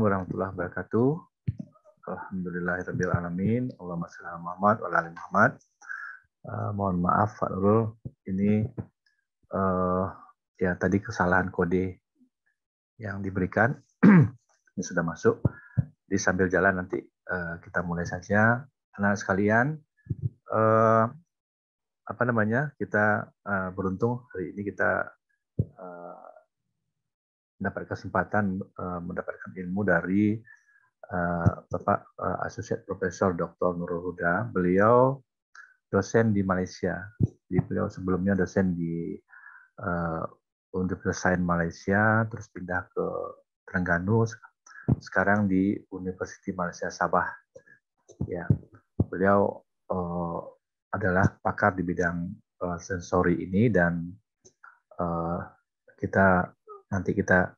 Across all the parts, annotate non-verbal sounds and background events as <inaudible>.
warahmatullahi wabarakatuh. alamin. Allahumma sholli ala Muhammad wa ala Muhammad. Uh, mohon maaf Pak Nurul, ini uh, ya tadi kesalahan kode yang diberikan <clears throat> ini sudah masuk. Di sambil jalan nanti uh, kita mulai saja. Anak sekalian, uh, apa namanya? Kita uh, beruntung hari ini kita uh, mendapat kesempatan uh, mendapatkan ilmu dari uh, Bapak uh, eh, Associate Profesor Dr. Nurul Huda. Beliau dosen di Malaysia. Jadi beliau sebelumnya dosen di uh, Universitas Sains Malaysia, terus pindah ke Terengganu, sekarang di Universiti Malaysia Sabah. Ya, beliau uh, adalah pakar di bidang uh, sensori ini dan uh, kita nanti kita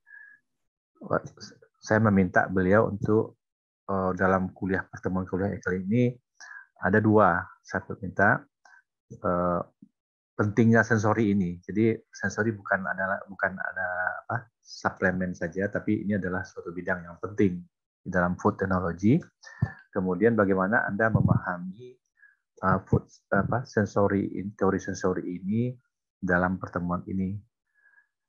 saya meminta beliau untuk eh, dalam kuliah pertemuan kuliah kali ini ada dua saya minta eh, pentingnya sensori ini jadi sensori bukan adalah bukan ada apa suplemen saja tapi ini adalah suatu bidang yang penting di dalam food technology kemudian bagaimana anda memahami eh, food apa sensori teori sensori ini dalam pertemuan ini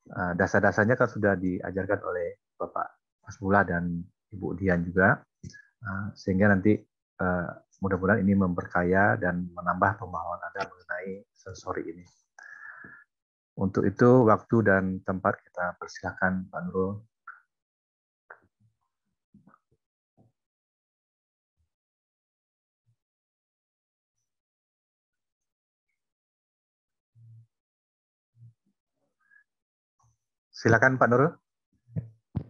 Eh, dasar-dasarnya kan sudah diajarkan oleh Bapak Mula dan Ibu Dian juga, eh, sehingga nanti eh, mudah-mudahan ini memperkaya dan menambah pemahaman Anda mengenai sensori ini. Untuk itu, waktu dan tempat kita persilahkan Pak Nurul Silakan Pak Nurul. Oke,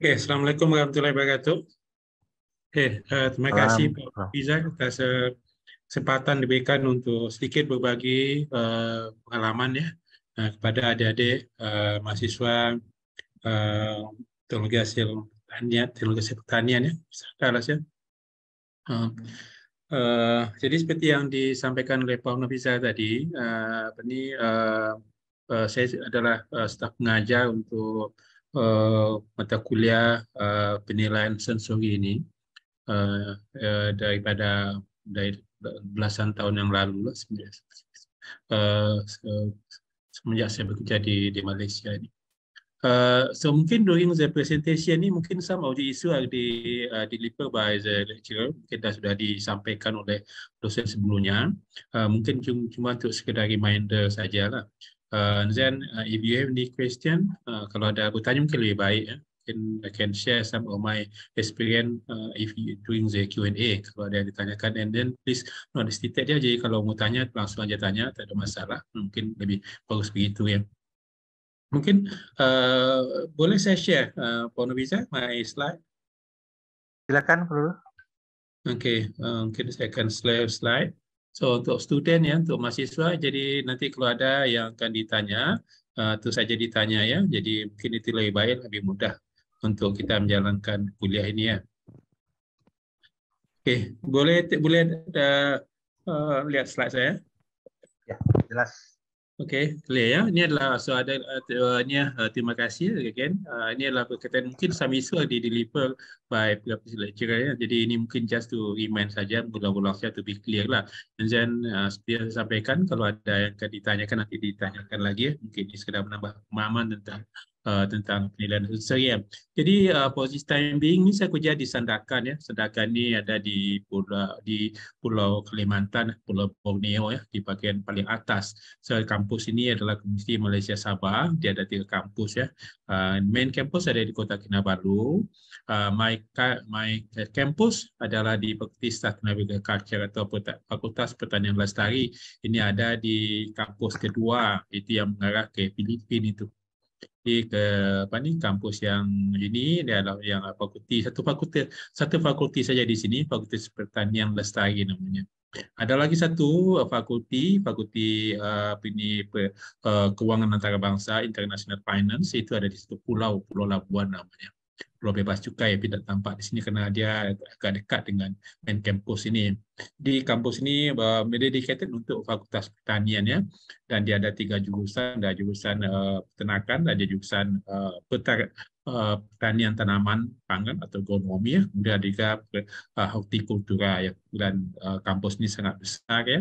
okay, Assalamualaikum warahmatullahi wabarakatuh. Oke, okay, uh, eh, terima kasih Pak Biza atas eh, kesempatan diberikan untuk sedikit berbagi uh, pengalaman ya uh, kepada adik-adik uh, mahasiswa uh, teknologi hasil pertanian, teknologi hasil pertanian ya, Alas ya. Uh, Uh, jadi seperti yang disampaikan oleh Pak Novisa tadi, uh, eh, ini uh, eh, uh, saya adalah uh, staf pengajar untuk uh, mata kuliah uh, penilaian sensori ini uh, uh, daripada dari belasan tahun yang lalu lah uh, semenjak saya bekerja di di Malaysia ini. Uh, so mungkin during the presentation ni mungkin some of the issue are di, uh, delivered by the lecturer mungkin dah sudah disampaikan oleh dosen sebelumnya uh, mungkin cuma untuk sekedar reminder sajalah uh, and then uh, if you have any question uh, kalau ada aku tanya mungkin lebih baik ya. mungkin I can share some of my experience uh, if you, during the Q&A kalau ada yang ditanyakan and then please not hesitate dia jadi kalau mau tanya langsung aja tanya tak ada masalah mungkin lebih bagus begitu ya Mungkin uh, boleh saya share, uh, Pak Nubisa, my slide? Silakan, Pak Oke, okay, uh, eh, mungkin saya akan slide slide. So untuk student ya, untuk mahasiswa, jadi nanti kalau ada yang akan ditanya, uh, itu saja ditanya ya. Jadi mungkin itu lebih baik, lebih mudah untuk kita menjalankan kuliah ini ya. Oke, okay, boleh boleh uh, uh, lihat slide saya? Ya, jelas. Okay, clear ya. Ini adalah so ada tuanya uh, uh, uh, terima kasih kan? Uh, ini adalah berkaitan mungkin some issue di deliver by pelapis lecturer ya. Jadi ini mungkin just to remind saja, mengulang-ulang saja to be clear lah. Dan then uh, seperti yang saya sampaikan, kalau ada yang akan ditanyakan nanti ditanyakan lagi ya. Mungkin ini sekadar menambah pemahaman tentang Eh, tentang penilaian seri. Jadi uh, posisi time being ini saya kerja di Sandakan ya. Sandakan ini ada di pulau di Pulau Kalimantan, Pulau Borneo ya, di bagian paling atas. So, kampus ini adalah Universiti Malaysia Sabah, dia ada tiga kampus ya. Uh, main kampus ada di Kota Kinabalu. Uh, my my campus adalah di Fakultas Sustainable Culture atau Fakultas Pertanian Lestari. Ini ada di kampus kedua itu yang mengarah ke Filipina itu. di ke apa ni kampus yang ini dia ada yang fakulti satu fakulti satu fakulti saja di sini fakulti pertanian lestari namanya ada lagi satu uh, fakulti fakulti uh, ini uh, keuangan antarabangsa international finance itu ada di satu pulau pulau labuan namanya Pulau Bebas Cukai tapi tak tampak di sini kerana dia agak dekat dengan main kampus ini. Di kampus ini uh, dedicated untuk fakultas pertanian ya dan dia ada tiga jurusan, ada jurusan uh, peternakan, ada jurusan uh, Eh, pertanian tanaman pangan atau agronomi ya, kemudian juga eh, hortikultura ya, dan eh, kampus ini sangat besar ya,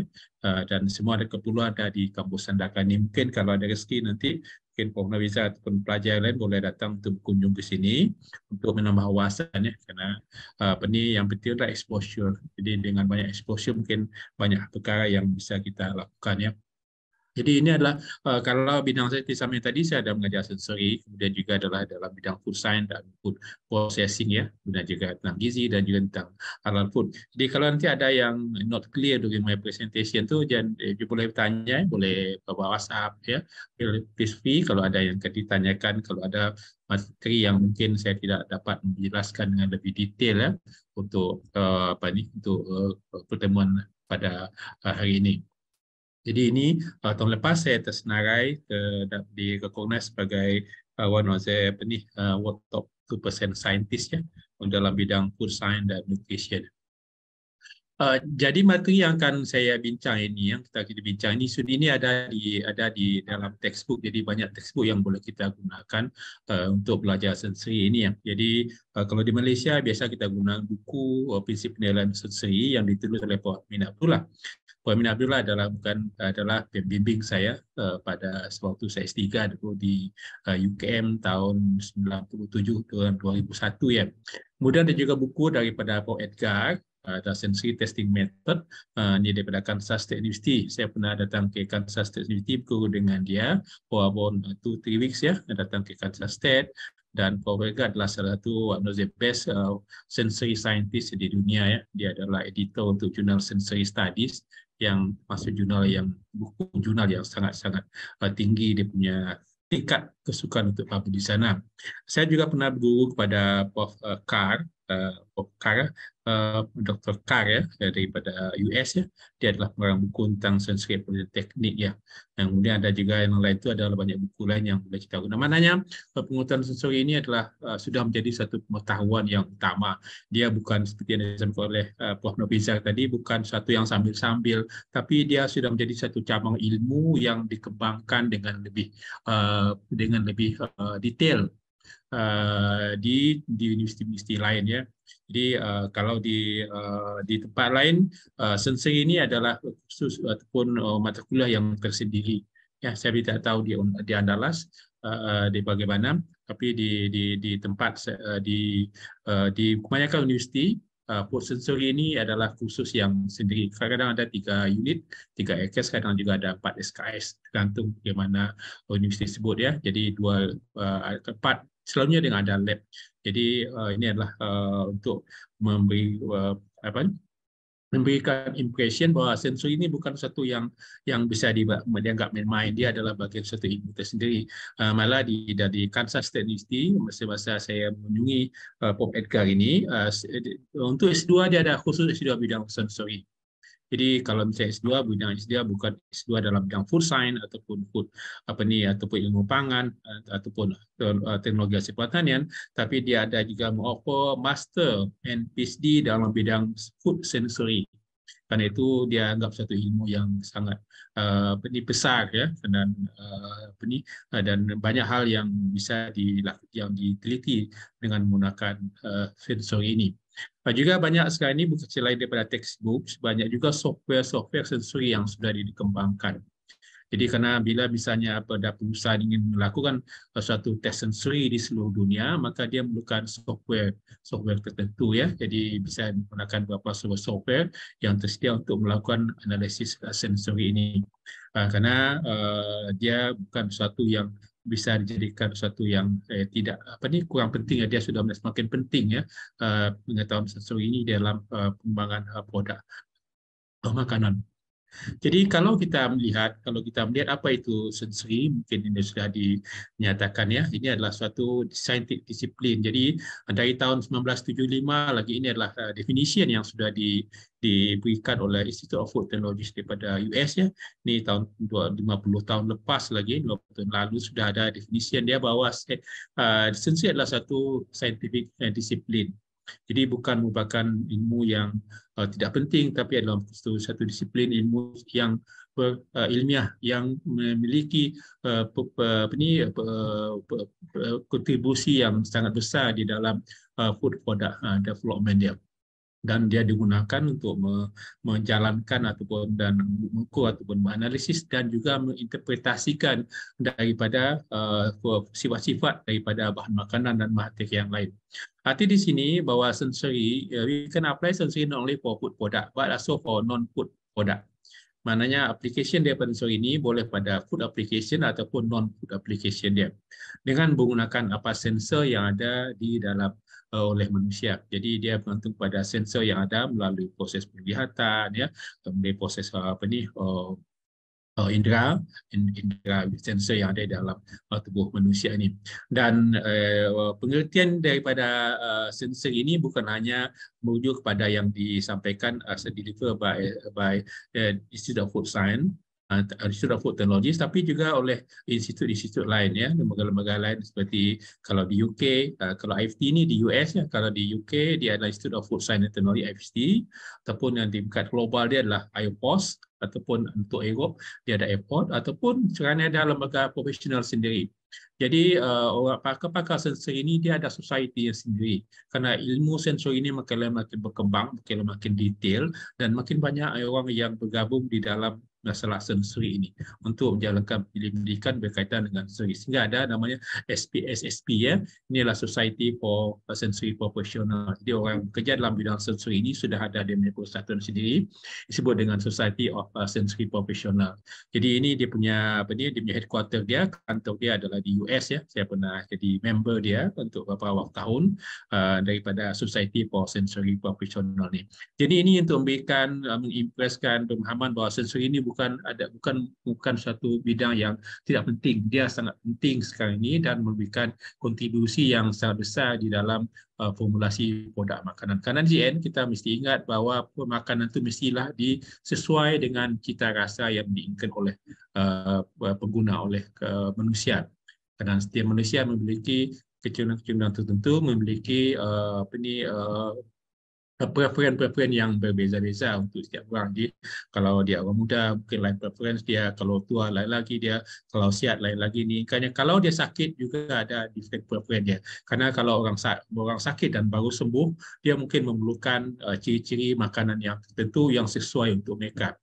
dan semua ada keperluan ada di kampus Sandaka ini. Mungkin kalau ada rezeki nanti mungkin Prof. bisa ataupun pelajar lain boleh datang untuk berkunjung ke sini untuk menambah wawasan ya, karena apa ini yang penting adalah exposure. Jadi dengan banyak exposure mungkin banyak perkara yang bisa kita lakukan ya. Jadi ini adalah uh, kalau bidang di samping tadi saya ada mengajar sensori, kemudian juga adalah dalam bidang food science dan food processing ya, kemudian juga tentang gizi dan juga tentang halal food. Jadi kalau nanti ada yang not clear during my presentation tuh jangan eh, boleh tanya, boleh bawa WhatsApp ya, please free kalau ada yang ditanyakan, kalau ada materi yang mungkin saya tidak dapat menjelaskan dengan lebih detail ya untuk uh, apa ini untuk uh, pertemuan pada uh, hari ini. Jadi ini uh, tahun lepas saya tersenarai ke, di kekongres sebagai uh, one of the apa ni, uh, world top 2% scientist ya dalam bidang food science dan nutrition. Uh, jadi materi yang akan saya bincang ini yang kita kita bincang ini sudah ini ada di ada di dalam textbook jadi banyak textbook yang boleh kita gunakan uh, untuk belajar sensory ini ya. Jadi uh, kalau di Malaysia biasa kita guna buku uh, prinsip penilaian sensory yang ditulis oleh Pak Minatullah. Wamin Abdullah adalah bukan adalah pembimbing saya uh, pada waktu saya S3 dulu di uh, eh, UKM tahun 97 tahun 2001 ya. Kemudian ada juga buku daripada Paul Edgar ada uh, eh, sensory testing method uh, ini daripada Kansas State University. Saya pernah datang ke Kansas State University berguru dengan dia for about 2 3 weeks ya datang ke Kansas State dan Paul Edgar adalah salah satu one of the best uh, sensory scientist di dunia ya. Dia adalah editor untuk jurnal Sensory Studies yang masuk jurnal yang buku jurnal yang sangat-sangat eh, tinggi dia punya tingkat kesukaan untuk publik di sana. Saya juga pernah berguru kepada Prof. Eh, Kar, eh, Prof. Kar Eh, Dr. Carr ya daripada US ya dia adalah pengarang buku tentang sensory teknik ya dan kemudian ada juga yang lain itu adalah banyak buku lain yang boleh kita gunakan namanya eh, pengetahuan sensori ini adalah uh, sudah menjadi satu pengetahuan yang utama dia bukan seperti yang disampaikan oleh uh, Prof. Nobizar tadi bukan satu yang sambil-sambil tapi dia sudah menjadi satu cabang ilmu yang dikembangkan dengan lebih uh, dengan lebih uh, detail uh, di di universiti-universiti lain ya. Jadi uh, kalau di uh, di tempat lain uh, sensei ini adalah khusus ataupun uh, mata kuliah yang tersendiri. Ya, saya tidak tahu di di Andalas uh, di bagaimana, tapi di di di tempat uh, di uh, di kebanyakan universiti Uh, sensor ini adalah khusus yang sendiri. Kadang-kadang ada tiga unit, tiga EKS, kadang juga ada empat SKS, tergantung bagaimana universiti tersebut ya. Jadi dua uh, empat selalunya dengan ada lab. Jadi uh, ini adalah uh, untuk memberi uh, apa memberikan impression bahwa sensor ini bukan satu yang yang bisa dianggap main-main dia adalah bagian satu ilmu tersendiri malah di dari Kansas State University masa-masa saya mengunjungi uh, Edgar ini untuk S2 dia ada khusus S2 bidang sensori jadi kalau misalnya S2 bidang S2 bukan S2 dalam bidang food science ataupun food apa nih ataupun ilmu pangan eh, ataupun eh, teknologi hasil pertanian, tapi dia ada juga mengoper master and PhD dalam bidang food sensory. Karena itu dia anggap satu ilmu yang sangat eh, nih, besar ya dan apa nih, dan banyak hal yang bisa dilakukan yang diteliti dengan menggunakan sensor ini. Nah, juga banyak sekali ini bukan selain daripada textbooks, banyak juga software-software sensori yang sudah dikembangkan. Jadi karena bila misalnya pada perusahaan ingin melakukan suatu tes sensori di seluruh dunia, maka dia memerlukan software software tertentu ya. Jadi bisa menggunakan beberapa software yang tersedia untuk melakukan analisis sensori ini. Ah, karena eh, dia bukan suatu yang bisa dijadikan sesuatu yang eh, tidak apa nih kurang penting ya dia sudah semakin penting ya uh, sesuatu sesuatu ini dalam uh, pengembangan uh, produk oh, makanan. Jadi kalau kita melihat kalau kita melihat apa itu sensory mungkin ini sudah dinyatakan ya ini adalah suatu scientific disiplin. Jadi dari tahun 1975 lagi ini adalah uh, definition yang sudah di, diberikan oleh Institute of Food Technology daripada US ya. Ini tahun 50 tahun lepas lagi 20 tahun lalu sudah ada definition dia bahawa uh, sensory adalah satu scientific uh, disiplin. Jadi bukan merupakan ilmu yang uh, tidak penting tapi adalah satu, satu disiplin ilmu yang per, uh, ilmiah yang memiliki uh, per, per, ini, per, per, per, kontribusi yang sangat besar di dalam uh, food product uh, development dia. Uh, dan dia digunakan untuk menjalankan ataupun dan mengukur ataupun menganalisis dan juga menginterpretasikan daripada eh, sifat-sifat uh, daripada bahan makanan dan materi yang lain. Arti di sini bahwa sensory, uh, eh, we can apply sensory not only for food product but also for non-food product. Maknanya application pada sensory ini boleh pada food application ataupun non-food application dia. Dengan menggunakan apa sensor yang ada di dalam Eh, oleh manusia. Jadi dia bergantung pada sensor yang ada melalui proses penglihatan ya, kemudian proses eh, apa ni uh, indera indera sensor yang ada dalam uh, tubuh manusia ini dan uh, pengertian daripada uh, sensor ini bukan hanya merujuk kepada yang disampaikan as deliver by by uh, Institute of Food Science Ah, Institute of Food Technologies tapi juga oleh institut-institut lain ya lembaga-lembaga lain seperti kalau di UK ah, kalau IFT ni di US ya kalau di UK dia adalah Institute of Food Science and Technology IFT ataupun yang di tingkat global dia adalah IOPOS ataupun untuk Europe dia ada airport ataupun sekarang ada lembaga profesional sendiri jadi uh, orang pakar-pakar sensor ini dia ada society yang sendiri. Karena ilmu sensor ini makin lama makin berkembang, makin lama makin detail dan makin banyak orang yang bergabung di dalam laksana suri ini untuk menjalankan penyelidikan berkaitan dengan suri. Sehingga ada namanya SPSSP. Ya. Ini adalah Society for Sensory Professional. Jadi orang kerja dalam bidang sensory ini sudah ada dia punya persatuan sendiri. Disebut dengan Society of uh, Sensory Professional. Jadi ini dia punya apa ni, dia punya headquarter dia. Kantor dia adalah di US. ya. Saya pernah jadi member dia untuk beberapa waktu tahun uh, daripada Society for Sensory Professional ni. Jadi ini untuk memberikan, uh, mengimpreskan pemahaman bahawa sensory ini bukan bukan ada bukan bukan suatu bidang yang tidak penting. Dia sangat penting sekarang ini dan memberikan kontribusi yang sangat besar di dalam uh, formulasi produk makanan. Karena GN kita mesti ingat bahawa makanan itu mestilah disesuai dengan cita rasa yang diinginkan oleh uh, pengguna oleh uh, manusia. Karena setiap manusia memiliki kecenderungan-kecenderungan tertentu, memiliki uh, apa uh, Preference-preference yang berbeza-beza untuk setiap orang. Jadi, kalau dia orang muda, mungkin lain preference dia. Kalau tua, lain lagi dia. Kalau sihat, lain lagi ni. Kerana kalau dia sakit, juga ada different preference dia. Karena kalau orang orang sakit dan baru sembuh, dia mungkin memerlukan uh, ciri-ciri makanan yang tertentu yang sesuai untuk mereka.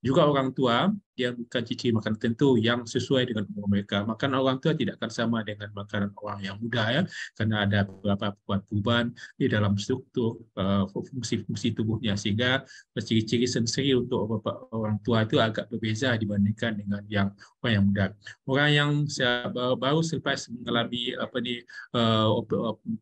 Juga orang tua yang bukan cici makan tentu yang sesuai dengan umur mereka. makan orang tua tidak akan sama dengan makanan orang yang muda ya, karena ada beberapa perubahan di dalam struktur eh, fungsi fungsi-fungsi tubuhnya sehingga ciri-ciri sensori untuk orang tua itu agak berbeza dibandingkan dengan yang orang yang muda. Orang yang baru selepas mengalami apa ni uh,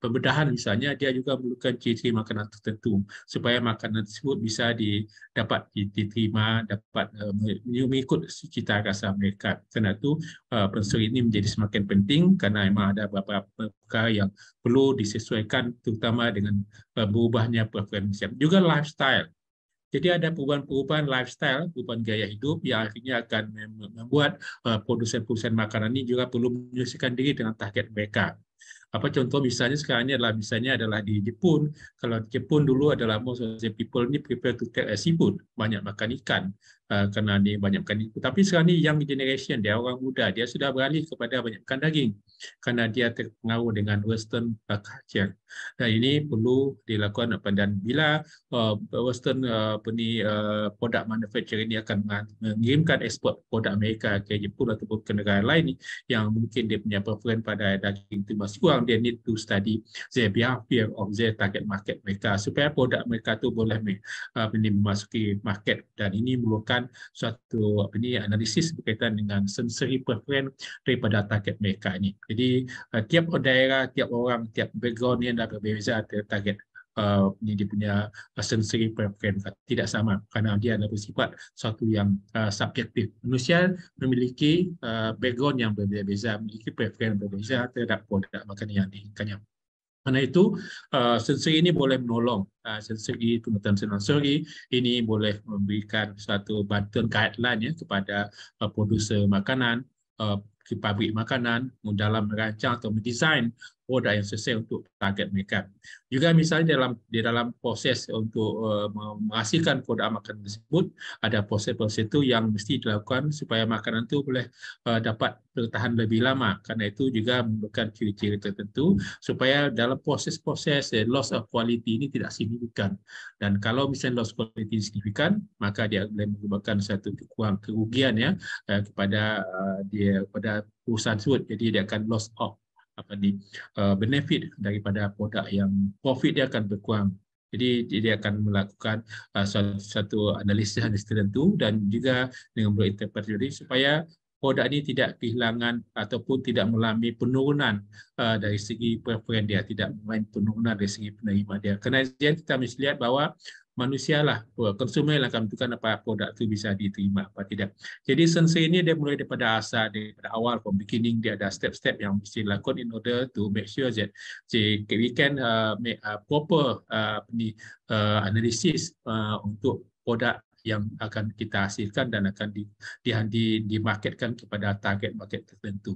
pembedahan misalnya dia juga memerlukan ciri-ciri makanan tertentu supaya makanan tersebut bisa didapat diterima dapat dapat eh, mengikut cita rasa mereka. Karena itu eh, pensel ini menjadi semakin penting karena memang ada beberapa perkara yang perlu disesuaikan terutama dengan eh, berubahnya preferensi. Juga lifestyle. Jadi ada perubahan-perubahan lifestyle, perubahan gaya hidup yang akhirnya akan membuat produsen-produsen makanan ini juga perlu menyesuaikan diri dengan target mereka apa contoh misalnya sekarang ini adalah misalnya adalah di Jepun kalau Jepun dulu adalah most of the people ini prepare to take a seafood banyak makan ikan Ah, kena banyakkan dibanyakkan tapi sekarang ni young generation dia orang muda dia sudah beralih kepada banyakkan daging kerana dia terpengaruh dengan western culture dan ini perlu dilakukan apa dan bila uh, western ah, apa ni uh, produk manufacture ini akan mengirimkan ekspor produk Amerika ke Jepun ataupun ke negara lain ni, yang mungkin dia punya preference pada daging itu masih kurang dia need to study the behavior of their target market mereka supaya produk mereka tu boleh uh, memasuki market dan ini merupakan melakukan suatu apa ni analisis berkaitan dengan sensory preference daripada target mereka ini. Jadi uh, tiap daerah, tiap orang, tiap background yang ada berbeza target uh, dia punya eh, sensory preference tidak sama kerana dia ada bersifat suatu yang uh, subjektif. Manusia memiliki uh, background yang berbeza-beza, memiliki preference berbeza terhadap produk makanan yang diinginkannya. Karena itu, uh, sensory ini boleh menolong uh, sensory, penonton sensory ini boleh memberikan satu bantuan guideline ya, kepada uh, produser makanan, uh, pabrik makanan dalam merancang atau mendesain produk yang sesuai untuk target mereka. Juga misalnya dalam di dalam proses untuk uh, menghasilkan produk makanan tersebut ada proses-proses itu yang mesti dilakukan supaya makanan itu boleh uh, dapat bertahan lebih lama. Karena itu juga memerlukan ciri-ciri tertentu supaya dalam proses-proses uh, loss of quality ini tidak signifikan. Dan kalau misalnya loss quality signifikan, maka dia boleh menyebabkan satu kerugian ya uh, kepada uh, dia kepada perusahaan tersebut. Jadi dia akan loss of apa ni uh, benefit daripada produk yang profit dia akan berkurang jadi dia akan melakukan uh, satu analisis <laughs> analisis tertentu dan juga dengan berinterpretasi supaya produk ini tidak kehilangan ataupun tidak mengalami penurunan uh, dari segi preferen dia tidak mengalami penurunan dari segi penerima dia kerana kita mesti lihat bahawa Manusia lah, konsumen akan menentukan apa produk tu bisa diterima apa tidak. Jadi sensei ini dia mulai daripada asal daripada awal from beginning dia ada step-step yang mesti dilakukan in order to make sure that see, we can uh, make uh, proper uh, ni, uh, analysis uh, untuk produk yang akan kita hasilkan dan akan di, di, di, di marketkan kepada target market tertentu.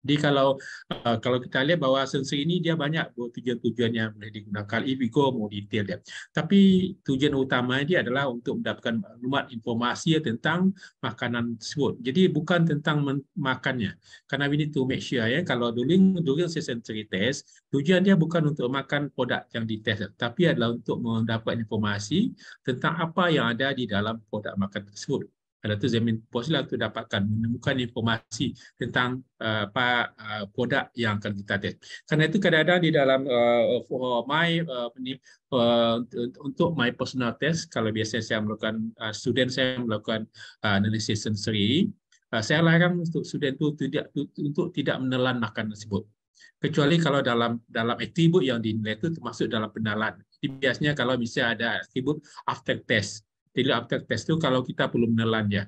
Jadi kalau uh, kalau kita lihat bahawa sensor ini dia banyak tujuan tujuan yang boleh digunakan. If we go more detail dia. Tapi tujuan utama dia adalah untuk mendapatkan maklumat informasi tentang makanan tersebut. Jadi bukan tentang makannya. Karena we need to make sure ya. Kalau during, during sensory test, tujuan dia bukan untuk makan produk yang dites. Tapi adalah untuk mendapatkan informasi tentang apa yang ada di dalam produk makan tersebut. ada tu Zemin posisi tu dapatkan menemukan informasi tentang uh, apa uh, produk yang akan kita test. Karena itu kadang-kadang di dalam uh, for my uh, uh, untuk my personal test kalau biasanya saya melakukan uh, student saya melakukan uh, analisis sensory uh, saya larang untuk student itu tidak untuk tidak menelan makanan tersebut kecuali kalau dalam dalam atribut yang dinilai itu termasuk dalam penalan. Jadi biasanya kalau misalnya ada atribut after test jadi after test itu kalau kita belum menelan ya.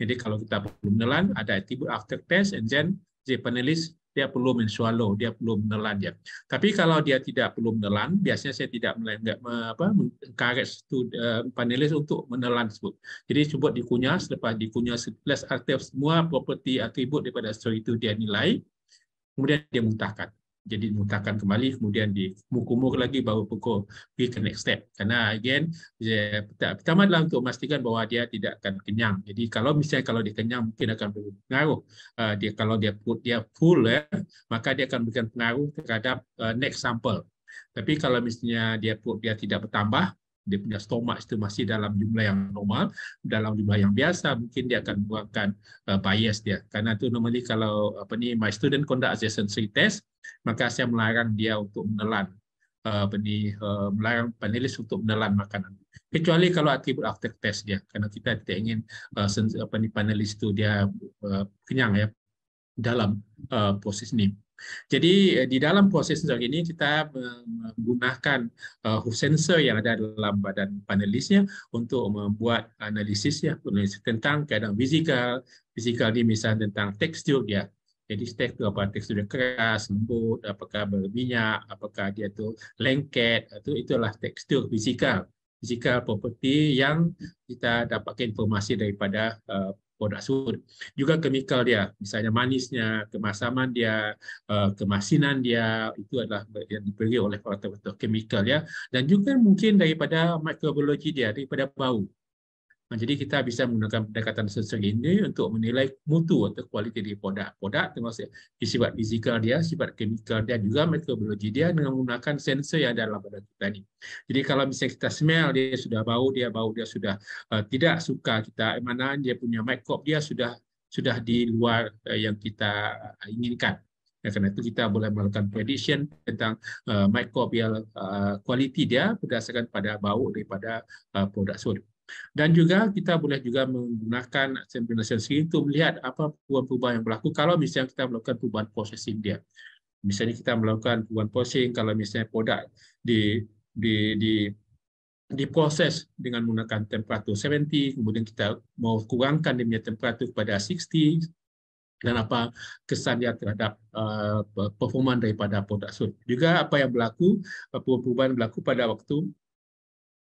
Jadi kalau kita belum menelan, ada attribute after test, and then the panelis dia perlu menswallow, dia perlu menelan ya. Tapi kalau dia tidak perlu menelan, biasanya saya tidak enggak apa encourage to uh, eh, panelis untuk menelan tersebut. Jadi coba dikunyah, selepas dikunyah plus aktif semua properti atribut daripada story itu dia nilai, kemudian dia muntahkan jadi dimuntahkan kembali kemudian di mukumur lagi baru pukul pergi ke next step karena again pertama adalah untuk memastikan bahwa dia tidak akan kenyang jadi kalau misalnya kalau dia kenyang mungkin akan berpengaruh uh, dia kalau dia perut dia full ya maka dia akan berikan pengaruh terhadap uh, next sample tapi kalau misalnya dia perut dia tidak bertambah dia punya stomak itu masih dalam jumlah yang normal, dalam jumlah yang biasa, mungkin dia akan buatkan uh, bias dia. Karena itu normally kalau apa ni my student conduct assessment test, maka saya melarang dia untuk menelan benih, eh, eh, melarang panelis untuk menelan makanan. Kecuali kalau atribut after test dia, karena kita tidak ingin eh, panelis itu dia kenyang ya dalam proses ini. Jadi di dalam proses sensor ini kita menggunakan uh, sensor yang ada dalam badan panelisnya untuk membuat analisisnya analisis tentang keadaan fizikal, fizikal ini misalnya tentang tekstur dia, jadi steak itu apa? Teksturnya keras, lembut, apakah berminyak, apakah dia itu lengket, itu itulah tekstur fisikal, fisikal properti yang kita dapatkan informasi daripada uh, produk sur. Juga kemikal dia, misalnya manisnya, kemasaman dia, uh, kemasinan dia, itu adalah yang diberi oleh faktor-faktor kemikal ya. Dan juga mungkin daripada mikrobiologi dia, daripada bau Nah, jadi kita bisa menggunakan pendekatan sensor ini untuk menilai mutu atau kualitas dari produk. Produk termasuk sifat fisikal dia, sifat kimikal dia juga mikrobiologi dia dengan menggunakan sensor yang ada dalam badan kita ini. Jadi kalau misalnya kita smell dia sudah bau, dia bau dia sudah uh, tidak suka kita mana dia punya mikrob dia sudah sudah di luar uh, yang kita inginkan. Ya, karena itu kita boleh melakukan prediction tentang uh, microbial uh, quality dia berdasarkan pada bau daripada uh, produk tersebut. Dan juga kita boleh juga menggunakan simplifikasi itu melihat apa perubahan-perubahan yang berlaku kalau misalnya kita melakukan perubahan processing dia. Misalnya kita melakukan perubahan processing kalau misalnya produk di di di diproses dengan menggunakan temperatur 70, kemudian kita mau kurangkan dia punya temperatur kepada 60 dan apa kesan dia terhadap uh, performa daripada produk tersebut. Juga apa yang berlaku, perubahan berlaku pada waktu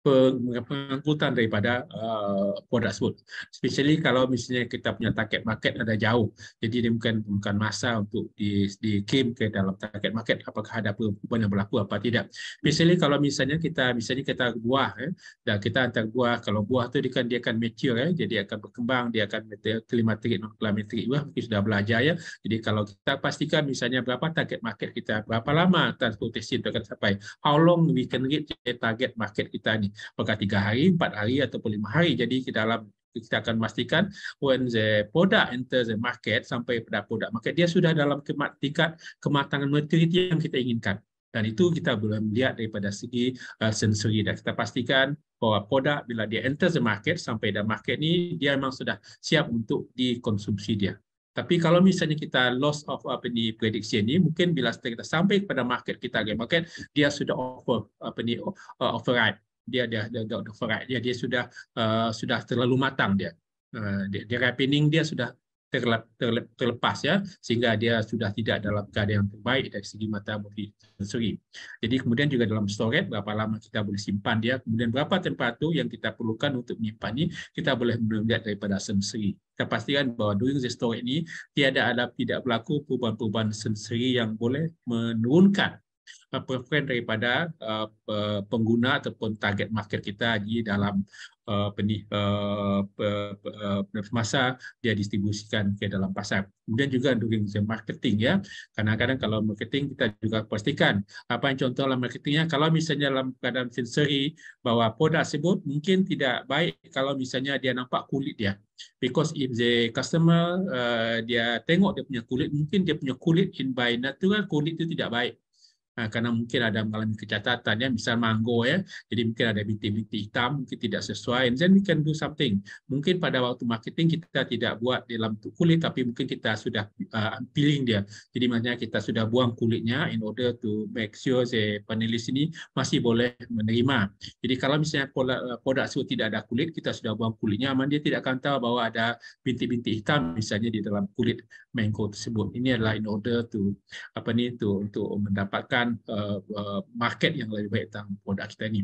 pengangkutan daripada uh, eh, produk tersebut. Especially kalau misalnya kita punya target market ada jauh. Jadi dia bukan bukan masa untuk di, dikirim ke dalam target market apakah ada perubahan yang berlaku apa tidak. Especially kalau misalnya kita misalnya kita buah eh, dan kita hantar buah kalau buah tu dia kan dia akan mature eh, jadi akan berkembang dia akan klimatik non klimatrik buah mungkin sudah belajar ya. Jadi kalau kita pastikan misalnya berapa target market kita berapa lama transportasi itu akan sampai how long we can reach target market kita ni apakah tiga hari, empat hari, ataupun lima hari. Jadi kita dalam kita akan memastikan when the product enter the market sampai pada produk market dia sudah dalam tingkat kematangan maturity yang kita inginkan dan itu kita belum lihat daripada segi uh, sensori dan kita pastikan bahwa produk bila dia enter the market sampai the market ni dia memang sudah siap untuk dikonsumsi dia tapi kalau misalnya kita loss of apa ni prediksi ini, mungkin bila kita sampai kepada market kita target market dia sudah offer apa ni uh, override dia dia dia, dia, dia, dia sudah uh, sudah terlalu matang dia. Uh, dia, dia ripening dia sudah terlep, terlep, terlepas ya sehingga dia sudah tidak dalam keadaan yang terbaik dari segi mata multisensori. Jadi kemudian juga dalam storage berapa lama kita boleh simpan dia, kemudian berapa temperatur yang kita perlukan untuk menyimpannya kita boleh melihat daripada sensori. Kita pastikan bahwa during the storage ini tiada ada tidak berlaku perubahan-perubahan sensori yang boleh menurunkan preferensi daripada eh, pengguna ataupun target market kita di dalam eh, penih eh, masa dia distribusikan ke dalam pasar. Kemudian juga untuk marketing ya. Kadang-kadang kalau marketing kita juga pastikan apa yang contoh dalam marketingnya kalau misalnya dalam keadaan sensory bahwa produk tersebut mungkin tidak baik kalau misalnya dia nampak kulit dia because if the customer uh, dia tengok dia punya kulit mungkin dia punya kulit in by natural kulit itu tidak baik Ah, karena mungkin ada mengalami kecacatan ya, misal manggo ya, jadi mungkin ada bintik-bintik hitam, mungkin tidak sesuai. And then we can do something. Mungkin pada waktu marketing kita tidak buat dalam kulit, tapi mungkin kita sudah uh, peeling dia. Jadi maksudnya kita sudah buang kulitnya in order to make sure saya panelis ini masih boleh menerima. Jadi kalau misalnya ah, produk, produk tidak ada kulit, kita sudah buang kulitnya, aman dia tidak akan tahu bahwa ada bintik-bintik hitam misalnya di dalam kulit mango tersebut. Ini adalah in order to apa nih to untuk mendapatkan menciptakan eh, eh, market yang lebih baik tentang produk kita ini.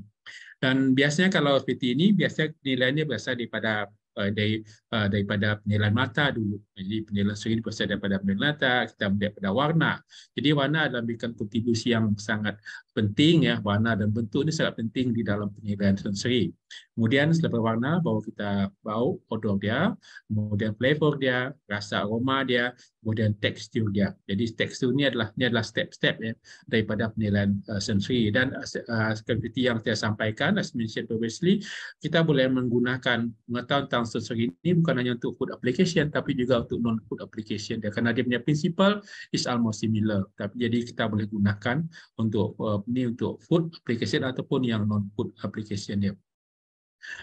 Dan biasanya kalau seperti ini, biasanya nilainya biasa daripada uh, dari, uh, daripada penilaian mata dulu. Jadi penilaian suri berasal daripada penilata, kita melihat pada warna. Jadi warna adalah memberikan kontribusi yang sangat penting ya, warna dan bentuk ini sangat penting di dalam penilaian sensory. Kemudian selepas warna baru kita bau odor dia, kemudian flavor dia, rasa aroma dia, kemudian tekstur dia. Jadi tekstur ini adalah ini adalah step-step ya daripada penilaian uh, dan uh, seperti yang saya sampaikan as mentioned previously, kita boleh menggunakan pengetahuan tentang sensory ini bukan hanya untuk food application tapi juga untuk non food application dia karena dia punya principle is almost similar. Tapi jadi kita boleh gunakan untuk uh, untuk food application ataupun yang non-food application dia.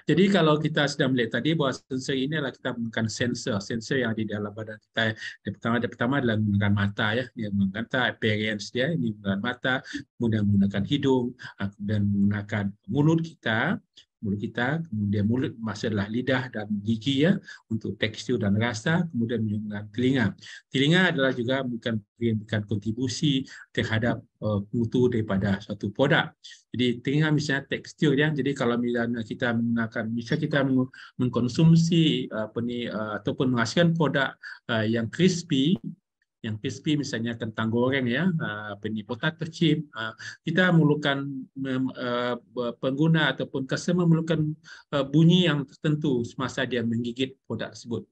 Jadi kalau kita sedang melihat tadi bahwa sensor ini adalah kita menggunakan sensor, sensor yang di dalam badan kita. Yang pertama, yang pertama adalah menggunakan mata ya, dia menggunakan mata, appearance dia, ini menggunakan mata, kemudian menggunakan hidung, ah, kemudian menggunakan mulut kita, mulut kita, kemudian mulut maksudlah lidah dan gigi ya untuk tekstur dan rasa, kemudian menggunakan telinga. Telinga adalah juga bukan bukan kontribusi terhadap uh, mutu daripada suatu produk. Jadi telinga misalnya tekstur ya. Jadi kalau misalnya kita menggunakan bisa kita mengkonsumsi uh, uh, ataupun menghasilkan produk uh, yang crispy yang crispy misalnya kentang goreng ya apa ah, ni potato chip ah, kita memerlukan ah, pengguna ataupun customer memerlukan bunyi yang tertentu semasa dia menggigit produk tersebut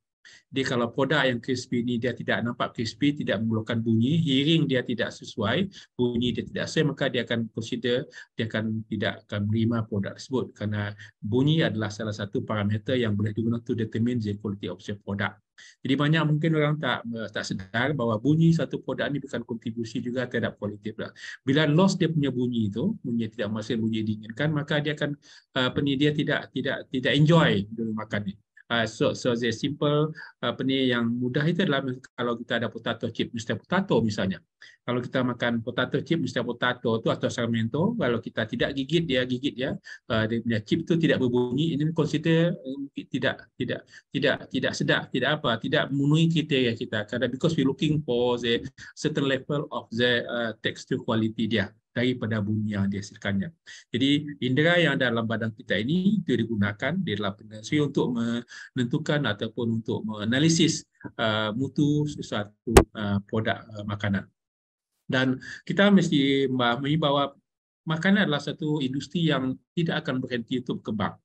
dia kalau produk yang crispy ni dia tidak nampak crispy tidak memerlukan bunyi hearing dia tidak sesuai bunyi dia tidak sesuai maka dia akan consider dia akan tidak akan menerima produk tersebut kerana bunyi adalah salah satu parameter yang boleh digunakan to determine the quality of the product jadi banyak mungkin orang tak eh, tak sedar bahawa bunyi satu produk ini bukan kontribusi juga terhadap kualiti produk. Bila loss dia punya bunyi itu, bunyi tidak masih bunyi diinginkan, maka dia akan uh, eh, penyedia tidak tidak tidak enjoy dengan makan ini. Ah, so so the simple apa ah, ni yang mudah itu adalah kalau kita ada potato chip mister potato misalnya kalau kita makan potato chip mister potato tu atau sarmento kalau kita tidak gigit dia gigit ya dia punya chip tu tidak berbunyi ini consider eh, tidak tidak tidak tidak sedap tidak apa tidak memenuhi kriteria kita karena because we looking for the certain level of the uh, texture quality dia daripada bunyi yang dihasilkannya. Jadi indera yang ada dalam badan kita ini itu digunakan di dalam penelusuri untuk menentukan ataupun untuk menganalisis uh, mutu sesuatu uh, produk uh, makanan. Dan kita mesti memahami bahwa makanan adalah satu industri yang tidak akan berhenti untuk berkembang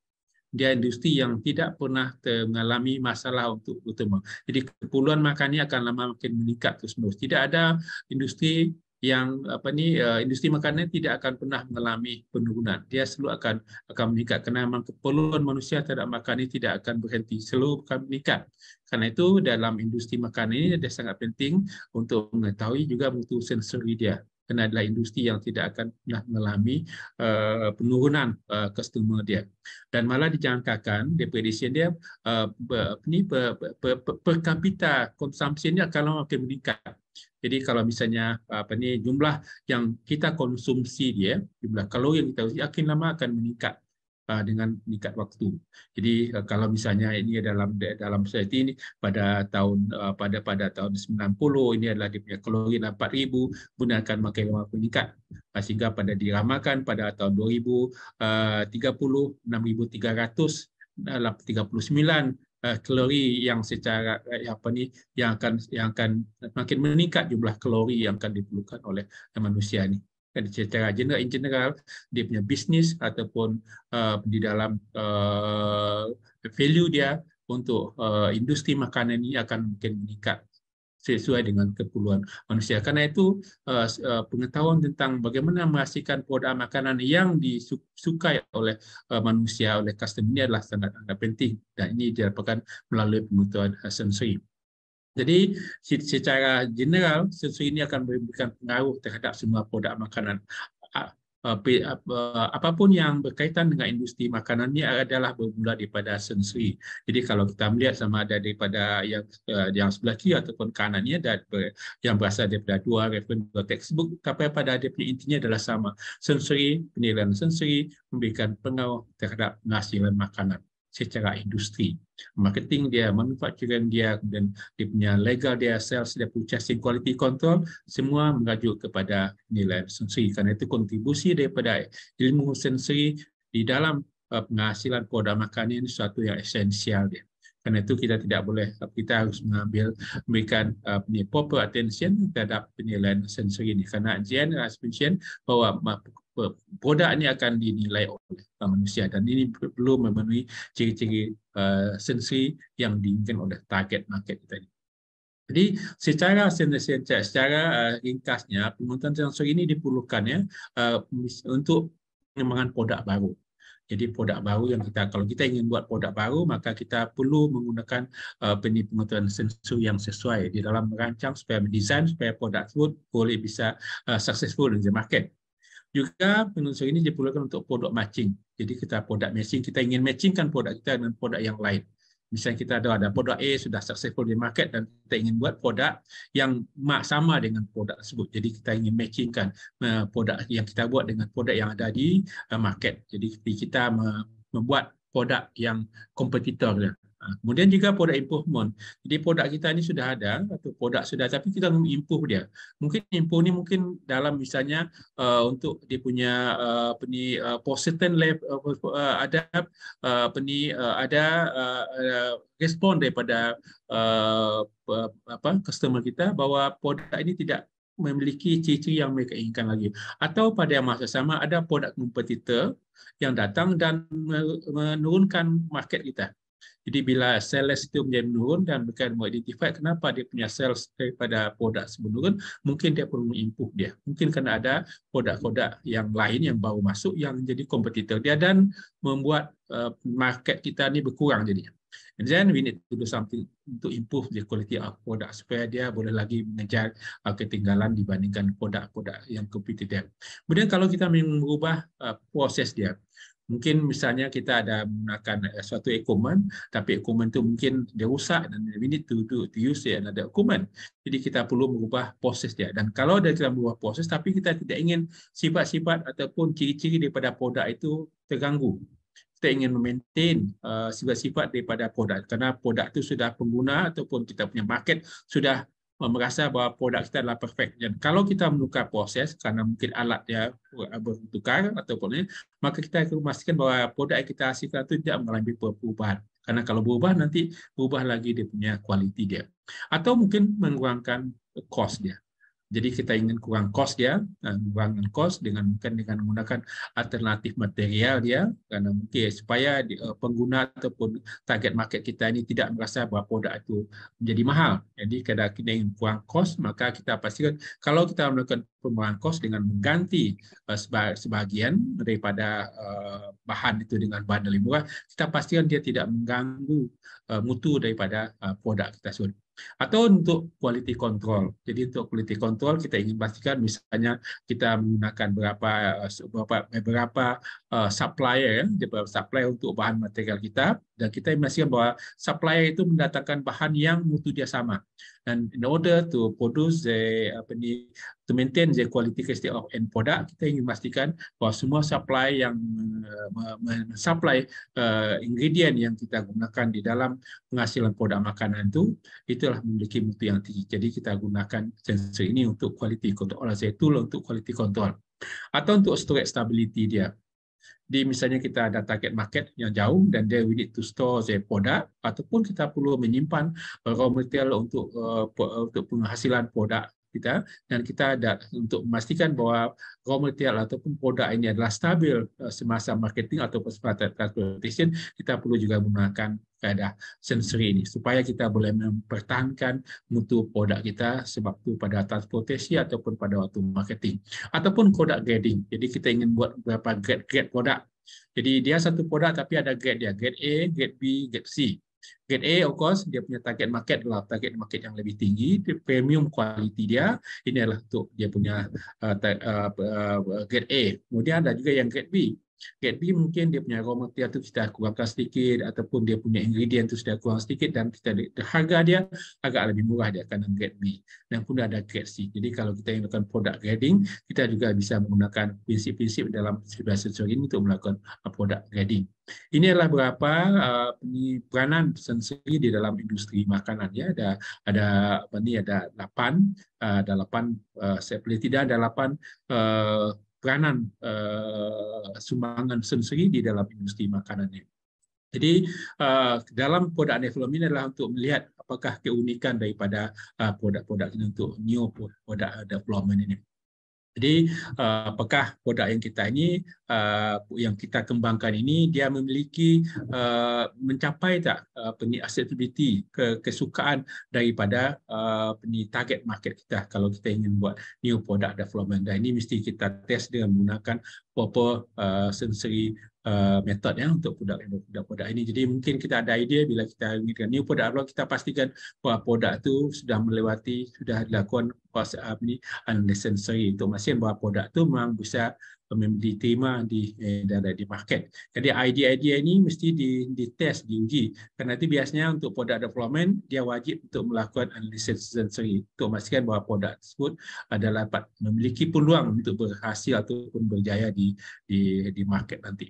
dia industri yang tidak pernah mengalami masalah untuk utama. Jadi keperluan makannya akan lama makin meningkat terus menerus. Tidak ada industri yang apa nih eh, industri makanan tidak akan pernah mengalami penurunan. Dia selalu akan akan meningkat karena memang keperluan manusia terhadap makanan ini tidak akan berhenti, selalu akan meningkat. Karena itu dalam industri makanan ini dia sangat penting untuk mengetahui juga mutu sensori dia kerana adalah industri yang tidak akan pernah mengalami uh, penurunan uh, customer dia dan malah dijangkakan depreciation dia uh, ini per, per, per, per kapita konsumsinya akan makin meningkat jadi kalau misalnya apa ini jumlah yang kita konsumsi dia, jumlah kalori yang kita yakin lama akan meningkat dengan meningkat waktu. Jadi kalau misalnya ini dalam dalam saya ini pada tahun pada pada tahun 90 ini adalah dia punya kalori 4000 gunakan akan makin lama meningkat sehingga pada diramakan pada tahun 2030 6300 39 Eh, kalori yang secara eh, apa nih yang akan yang akan makin meningkat jumlah kalori yang akan diperlukan oleh eh, manusia nih kan secara general in general dia punya bisnis ataupun uh, di dalam uh, value dia untuk uh, industri makanan ini akan mungkin meningkat sesuai dengan keperluan manusia. Karena itu eh, eh, pengetahuan tentang bagaimana menghasilkan produk makanan yang disukai oleh eh, manusia oleh customer ini adalah sangat penting dan ini didapatkan melalui pengetahuan sensory. Jadi secara general sensory ini akan memberikan pengaruh terhadap semua produk makanan ah, Eh, eh, apapun yang berkaitan dengan industri makanan ini adalah bermula daripada sensory. Jadi kalau kita melihat sama ada daripada yang eh, yang sebelah kiri ataupun kanannya dan yang berasal daripada dua reference dua textbook tapi pada adanya intinya adalah sama. Sensory, penilaian sensory memberikan pengaruh terhadap penghasilan makanan secara industri. Marketing dia, manufacturing dia, dan dia punya legal dia, sales dia, purchasing quality control, semua mengacu kepada nilai sensori. Karena itu kontribusi daripada ilmu sensori di dalam uh, penghasilan produk makanan ini suatu yang esensial dia. Karena itu kita tidak boleh, uh, kita harus mengambil, memberikan uh, proper attention terhadap penilaian sensori ini. Karena Jen has mentioned bahwa produk ini akan dinilai oleh manusia dan ini perlu memenuhi ciri-ciri uh, sensi yang diinginkan oleh target market tadi. Jadi secara secara, secara uh, ringkasnya penggunaan sensor ini diperlukan ya uh, untuk pengembangan produk baru. Jadi produk baru yang kita kalau kita ingin buat produk baru maka kita perlu menggunakan uh, pengetahuan sensor yang sesuai di dalam merancang supaya mendesain supaya produk tersebut boleh bisa uh, successful di market. juga penelusuran ini diperlukan untuk produk matching. Jadi kita produk matching, kita ingin matchingkan produk kita dengan produk yang lain. Misalnya kita ada ada produk A sudah successful di market dan kita ingin buat produk yang sama dengan produk tersebut. Jadi kita ingin matchingkan eh, produk yang kita buat dengan produk yang ada di eh, market. Jadi kita membuat produk yang kompetitor. Ha, kemudian juga produk improvement. Jadi produk kita ini sudah ada, atau produk sudah tapi kita belum improve dia. Mungkin improve ni mungkin dalam misalnya uh, untuk dia punya uh, apa ni uh, positive level uh, uh ada uh, apa ni uh, ada uh, uh respon daripada uh, apa customer kita bahawa produk ini tidak memiliki ciri-ciri yang mereka inginkan lagi. Atau pada masa sama ada produk kompetitor yang datang dan menurunkan market kita. Jadi bila sel itu menjadi menurun dan bukan mengidentifikasi kenapa dia punya sel daripada produk menurun, mungkin dia perlu mengimpuk dia. Mungkin karena ada produk-produk yang lain yang baru masuk yang jadi kompetitor dia dan membuat uh, market kita ini berkurang jadinya. And then we need to do something to improve the quality of product supaya dia boleh lagi mengejar uh, ketinggalan dibandingkan produk-produk yang kompetitif. Kemudian kalau kita mengubah uh, proses dia, Mungkin misalnya kita ada menggunakan eh, suatu equipment, tapi equipment itu mungkin dia rusak dan we need to, do, to use another equipment. Jadi kita perlu mengubah proses dia. Dan kalau ada kita mengubah proses, tapi kita tidak ingin sifat-sifat ataupun ciri-ciri daripada produk itu terganggu. Kita ingin memaintain eh, sifat-sifat uh, daripada produk. Kerana produk itu sudah pengguna ataupun kita punya market sudah merasa bahawa produk kita adalah perfect. Dan kalau kita menukar proses karena mungkin alat dia bertukar ataupun ini, maka kita akan memastikan bahawa produk yang kita hasilkan itu tidak mengalami perubahan. Karena kalau berubah nanti berubah lagi dia punya kualiti dia. Atau mungkin mengurangkan cost dia. Jadi kita ingin kurang kos ya, kurangan kos dengan mungkin dengan menggunakan alternatif material ya, karena mungkin supaya eh, pengguna ataupun target market kita ini tidak merasa bahwa produk itu menjadi mahal. Jadi kalau kita ingin kurang kos, maka kita pastikan kalau kita melakukan pengurangan kos dengan mengganti eh, sebahagian sebagian daripada eh, bahan itu dengan bahan yang lebih murah, kita pastikan dia tidak mengganggu mutu daripada produk kita sendiri. Atau untuk quality control. Jadi untuk quality control kita ingin pastikan misalnya kita menggunakan berapa eh, berapa beberapa eh, supplier ya, beberapa supplier untuk bahan material kita dan kita memastikan bahwa supplier itu mendatangkan bahan yang mutu dia sama. Dan in order to produce the apa ni to maintain the quality state of end product kita ingin memastikan bahawa semua supply yang uh, supply uh, ingredient yang kita gunakan di dalam penghasilan produk makanan itu itulah memiliki mutu yang tinggi jadi kita gunakan sensor ini untuk quality control olah zaitul untuk quality control atau untuk storage stability dia di misalnya kita ada target market yang jauh dan dia we need to store the product ataupun kita perlu menyimpan raw material untuk uh, untuk penghasilan produk kita dan kita ada untuk memastikan bahwa raw material ataupun produk ini adalah stabil eh, semasa marketing ataupun semasa transportation kita perlu juga menggunakan kaedah sensory ini supaya kita boleh mempertahankan mutu produk kita sewaktu pada transportasi ataupun pada waktu marketing ataupun produk grading jadi kita ingin buat beberapa grade-grade produk jadi dia satu produk tapi ada grade dia, grade A, grade B, grade C. Grade A of course dia punya target market adalah target market yang lebih tinggi premium quality dia ini adalah untuk dia punya uh, uh, uh, grade A kemudian ada juga yang grade B Grade B mungkin dia punya raw material tu kita kurangkan sedikit ataupun dia punya ingredient tu sudah kurang sedikit dan kita harga dia agak lebih murah dia akan grade B dan pun ada grade C. Jadi kalau kita melakukan produk grading, kita juga bisa menggunakan prinsip-prinsip dalam sensor ini untuk melakukan uh, produk grading. Ini adalah berapa uh, peranan sensor di dalam industri makanan ya. Ada ada apa ni ada 8 uh, ada 8 uh, tidak ada 8 uh, peranan uh, sumbangan sensori di dalam industri makanannya. Jadi uh, dalam produk Nephilim ini adalah untuk melihat apakah keunikan daripada eh, produk-produk ini untuk new produk development ini. Jadi uh, apakah produk yang kita ini uh, yang kita kembangkan ini dia memiliki uh, mencapai tak peni acceptability kesukaan daripada peni target market kita kalau kita ingin buat new product development dan ini mesti kita test dengan menggunakan proper sensory uh, method ya untuk produk-produk produk ini. Jadi mungkin kita ada idea bila kita ingatkan new product upload, kita pastikan bahawa produk itu sudah melewati, sudah dilakukan proses uh, ini unnecessary untuk memastikan bahawa produk itu memang bisa um, diterima di eh, dari di market. Jadi idea-idea ini mesti di di test diuji. Karena itu biasanya untuk produk development dia wajib untuk melakukan analisis sensory untuk memastikan bahawa produk tersebut adalah dapat memiliki peluang untuk berhasil ataupun berjaya di di di market nanti.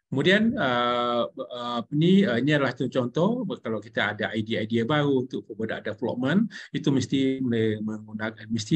Kemudian uh, uh, ini, uh, ini contoh kalau kita ada idea-idea baru untuk product development itu mesti menggunakan mesti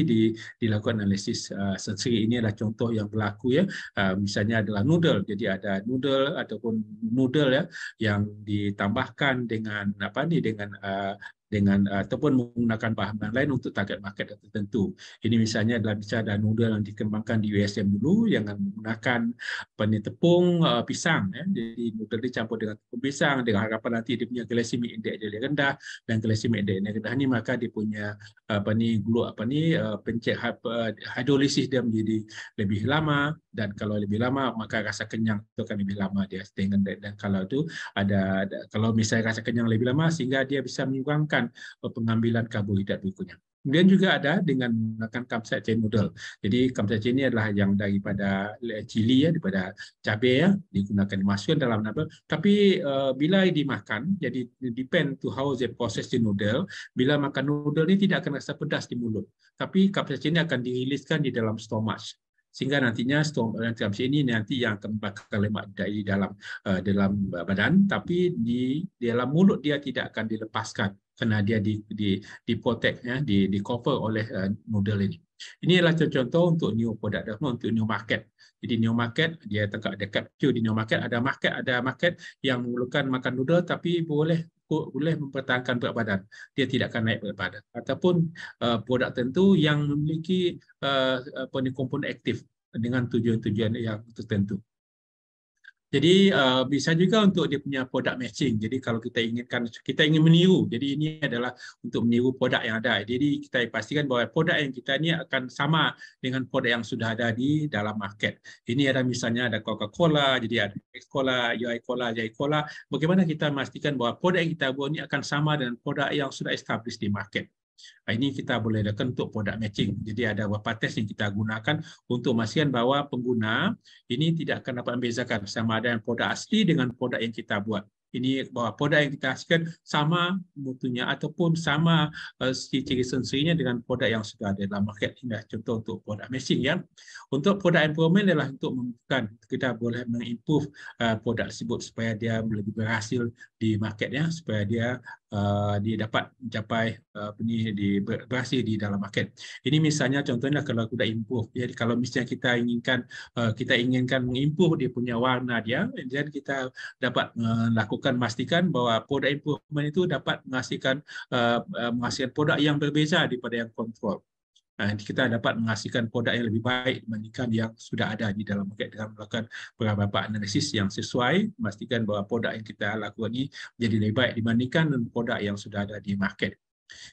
dilakukan analisis uh, Ini adalah contoh yang berlaku ya. Uh, misalnya adalah noodle. Jadi ada noodle ataupun noodle ya yang ditambahkan dengan apa ni dengan uh, dengan uh, ataupun menggunakan bahan-bahan lain untuk target market tertentu. Ini misalnya adalah bicara dan noodle yang dikembangkan di USM dulu yang menggunakan penye tepung pisang pisang ya. Jadi noodle dicampur dengan tepung pisang dengan harapan nanti dia punya glycemic index dia rendah dan glycemic index yang rendah ni maka dia punya apa ni glu apa ni eh, pencet hidrolisis eh, dia menjadi lebih lama dan kalau lebih lama maka rasa kenyang itu akan lebih lama dia dengan dan kalau itu ada, ada kalau misalnya rasa kenyang lebih lama sehingga dia bisa mengurangkan eh, pengambilan karbohidrat berikutnya. Kemudian juga ada dengan menggunakan kamsat chain model. Jadi kamsat chain ini adalah yang daripada cili ya, daripada cabai ya, digunakan dimasukkan dalam apa. Tapi uh, bila dimakan, jadi depend to how they process the noodle. Bila makan noodle ini tidak akan rasa pedas di mulut. Tapi kamsat chain ini akan diriliskan di dalam stomach sehingga nantinya storm eh, ini nanti yang akan membakar lemak dari dalam uh, dalam badan tapi di, di dalam mulut dia tidak akan dilepaskan kerana dia di di di protect ya di di cover oleh uh, noodle ini. Ini adalah contoh-contoh untuk new product development untuk new market. Jadi new market dia tegak dekat queue di new market ada market ada market yang memerlukan makan noodle tapi boleh boleh mempertahankan berat badan. Dia tidak akan naik berat badan ataupun uh, produk tentu yang memiliki uh, apa ni komponen aktif dengan tujuan-tujuan yang tertentu. Jadi uh, bisa juga untuk dia punya produk matching. Jadi kalau kita inginkan kita ingin meniru. Jadi ini adalah untuk meniru produk yang ada. Jadi kita pastikan bahwa produk yang kita ini akan sama dengan produk yang sudah ada di dalam market. Ini ada misalnya ada Coca-Cola, jadi ada Cola, UI Cola, Jai Cola. Bagaimana kita memastikan bahwa produk yang kita buat ini akan sama dengan produk yang sudah established di market. Ah, ini kita boleh gunakan untuk product matching. Jadi ada beberapa tes yang kita gunakan untuk memastikan bahwa pengguna ini tidak akan dapat membezakan sama ada yang produk asli dengan produk yang kita buat ini bahwa produk yang kita hasilkan sama mutunya ataupun sama eh, ciri ciri sensorinya dengan produk yang sudah ada dalam market ini contoh untuk produk matching ya untuk produk improvement adalah untuk menunjukkan kita boleh mengimprove uh, produk tersebut supaya dia lebih berhasil di marketnya supaya dia uh, dia dapat capai uh, apa uh, ni di berhasil di dalam market. Ini misalnya contohnya kalau kuda improve jadi ya, kalau misalnya kita inginkan uh, kita inginkan mengimprove dia punya warna dia dan kita dapat melakukan uh, memastikan bahawa produk improvement itu dapat menghasilkan uh, uh, menghasilkan produk yang berbeza daripada yang control. Nah, kita dapat menghasilkan produk yang lebih baik dibandingkan yang sudah ada di dalam market dengan melakukan beberapa analisis yang sesuai, memastikan bahwa produk yang kita lakukan ini menjadi lebih baik dibandingkan produk yang sudah ada di market.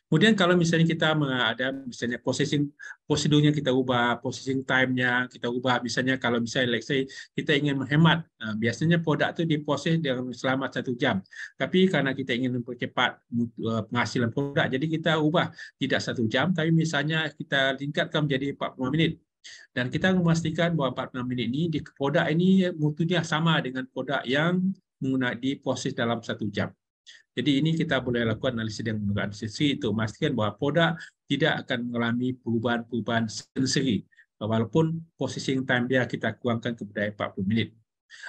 Kemudian kalau misalnya kita ada misalnya processing prosedurnya kita ubah, processing time-nya kita ubah. Misalnya kalau misalnya like say kita ingin menghemat, nah, biasanya produk itu diproses dalam selama satu jam. Tapi karena kita ingin mempercepat eh, penghasilan produk, jadi kita ubah tidak satu jam, tapi misalnya kita tingkatkan menjadi 45 menit. Dan kita memastikan bahwa 40 menit ini di produk ini mutunya sama dengan produk yang menggunakan diproses dalam satu jam. Jadi ini kita boleh lakukan analisis dengan menggunakan sensori itu, memastikan bahwa poda tidak akan mengalami perubahan-perubahan sensori walaupun processing time dia kita kurangkan kepada 40 menit,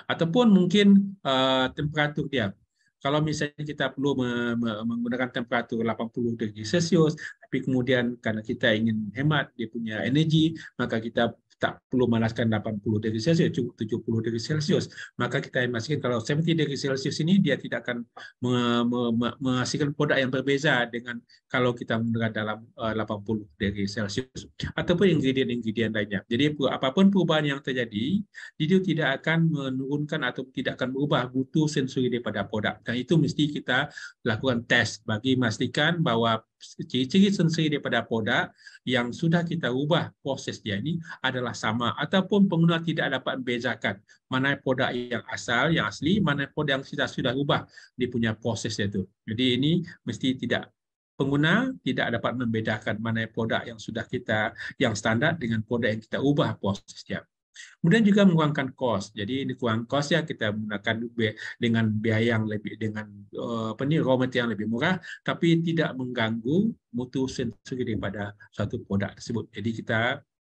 Ataupun mungkin uh, temperatur dia. Kalau misalnya kita perlu me me menggunakan temperatur 80 derajat Celsius, tapi kemudian karena kita ingin hemat dia punya energi, maka kita tak perlu manaskan 80 derajat Celsius, cukup 70 derajat Celsius. Maka kita memastikan kalau 70 derajat Celsius ini dia tidak akan menghasilkan produk yang berbeza dengan kalau kita menggunakan dalam 80 eh, derajat Celsius, ataupun ingredient-ingredient lainnya. Jadi apapun perubahan yang terjadi, dia tidak akan menurunkan atau tidak akan berubah butuh sensori daripada produk. Dan itu mesti kita lakukan tes bagi memastikan bahwa ciri-ciri sensei daripada poda yang sudah kita ubah proses dia ini adalah sama ataupun pengguna tidak dapat membezakan mana poda yang asal yang asli mana poda yang kita sudah ubah dia punya proses dia Jadi ini mesti tidak pengguna tidak dapat membedakan mana produk yang sudah kita yang standar dengan produk yang kita ubah prosesnya. Kemudian juga menguangkan cost. Jadi ini kurang cost ya kita gunakan dengan biaya yang lebih dengan eh, apa nih, raw yang lebih murah tapi tidak mengganggu mutu sendiri daripada suatu produk tersebut. Jadi kita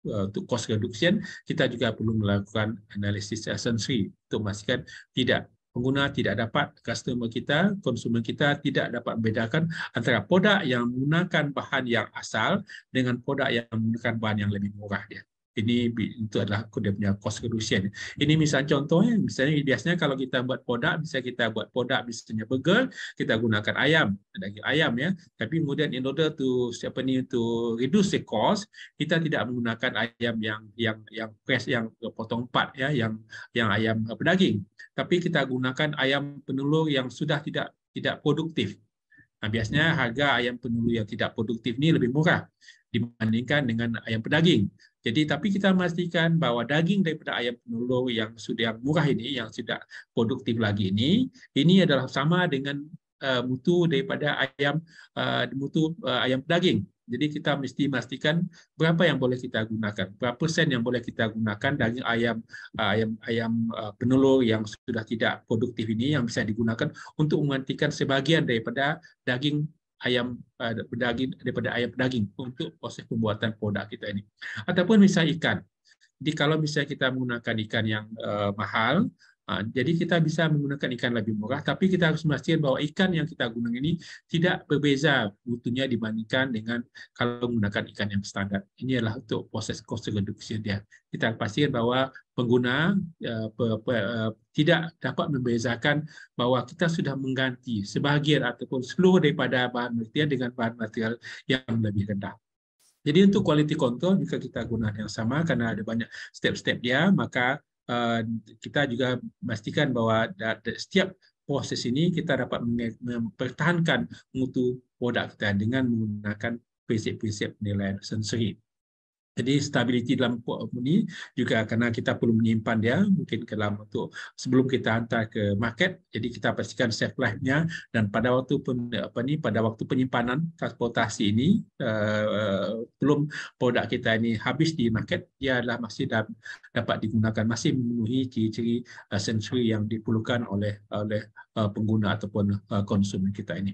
eh, untuk cost reduction kita juga perlu melakukan analisis sensory untuk memastikan tidak pengguna tidak dapat, customer kita, konsumen kita tidak dapat bedakan antara produk yang menggunakan bahan yang asal dengan produk yang menggunakan bahan yang lebih murah dia ini itu adalah dia punya cost reduction. Ini misalnya contohnya, misalnya biasanya kalau kita buat produk, bisa kita buat produk misalnya burger, kita gunakan ayam, daging ayam ya. Tapi kemudian in order to siapa ni to reduce the cost, kita tidak menggunakan ayam yang yang yang fresh yang potong empat ya, yang yang ayam pedaging. Tapi kita gunakan ayam penelur yang sudah tidak tidak produktif. Nah, biasanya harga ayam penelur yang tidak produktif ini lebih murah dibandingkan dengan ayam pedaging. Jadi tapi kita memastikan bahwa daging daripada ayam penulu yang sudah murah ini, yang sudah produktif lagi ini, ini adalah sama dengan uh, mutu daripada ayam uh, mutu uh, ayam daging. Jadi kita mesti memastikan berapa yang boleh kita gunakan, berapa persen yang boleh kita gunakan daging ayam ayam ayam penelur yang sudah tidak produktif ini yang bisa digunakan untuk menggantikan sebagian daripada daging ayam pedaging eh, daripada ayam pedaging untuk proses pembuatan produk kita ini. Ataupun misalnya ikan. Jadi kalau misalnya kita menggunakan ikan yang eh, mahal, Ah, jadi kita bisa menggunakan ikan lebih murah, tapi kita harus memastikan bahwa ikan yang kita gunakan ini tidak berbeza butuhnya dibandingkan dengan kalau menggunakan ikan yang standar. Ini adalah untuk proses cost reduction ya. Kita pastikan bahwa pengguna ya, e, tidak dapat membezakan bahwa kita sudah mengganti sebagian ataupun seluruh daripada bahan material dengan bahan material yang lebih rendah. Jadi untuk quality control jika kita gunakan yang sama karena ada banyak step-step ya, maka Eh, kita juga memastikan bahwa setiap proses ini kita dapat mempertahankan mutu produk kita dengan menggunakan prinsip-prinsip nilai sensori. Jadi stabiliti dalam kuat ini juga kerana kita perlu menyimpan dia mungkin ke dalam untuk sebelum kita hantar ke market. Jadi kita pastikan safe life-nya dan pada waktu pen, apa ni pada waktu penyimpanan transportasi ini uh, belum produk kita ini habis di market ia adalah masih da- dapat digunakan masih memenuhi ciri-ciri uh, sensory yang diperlukan oleh oleh uh, pengguna ataupun uh, konsumen kita ini.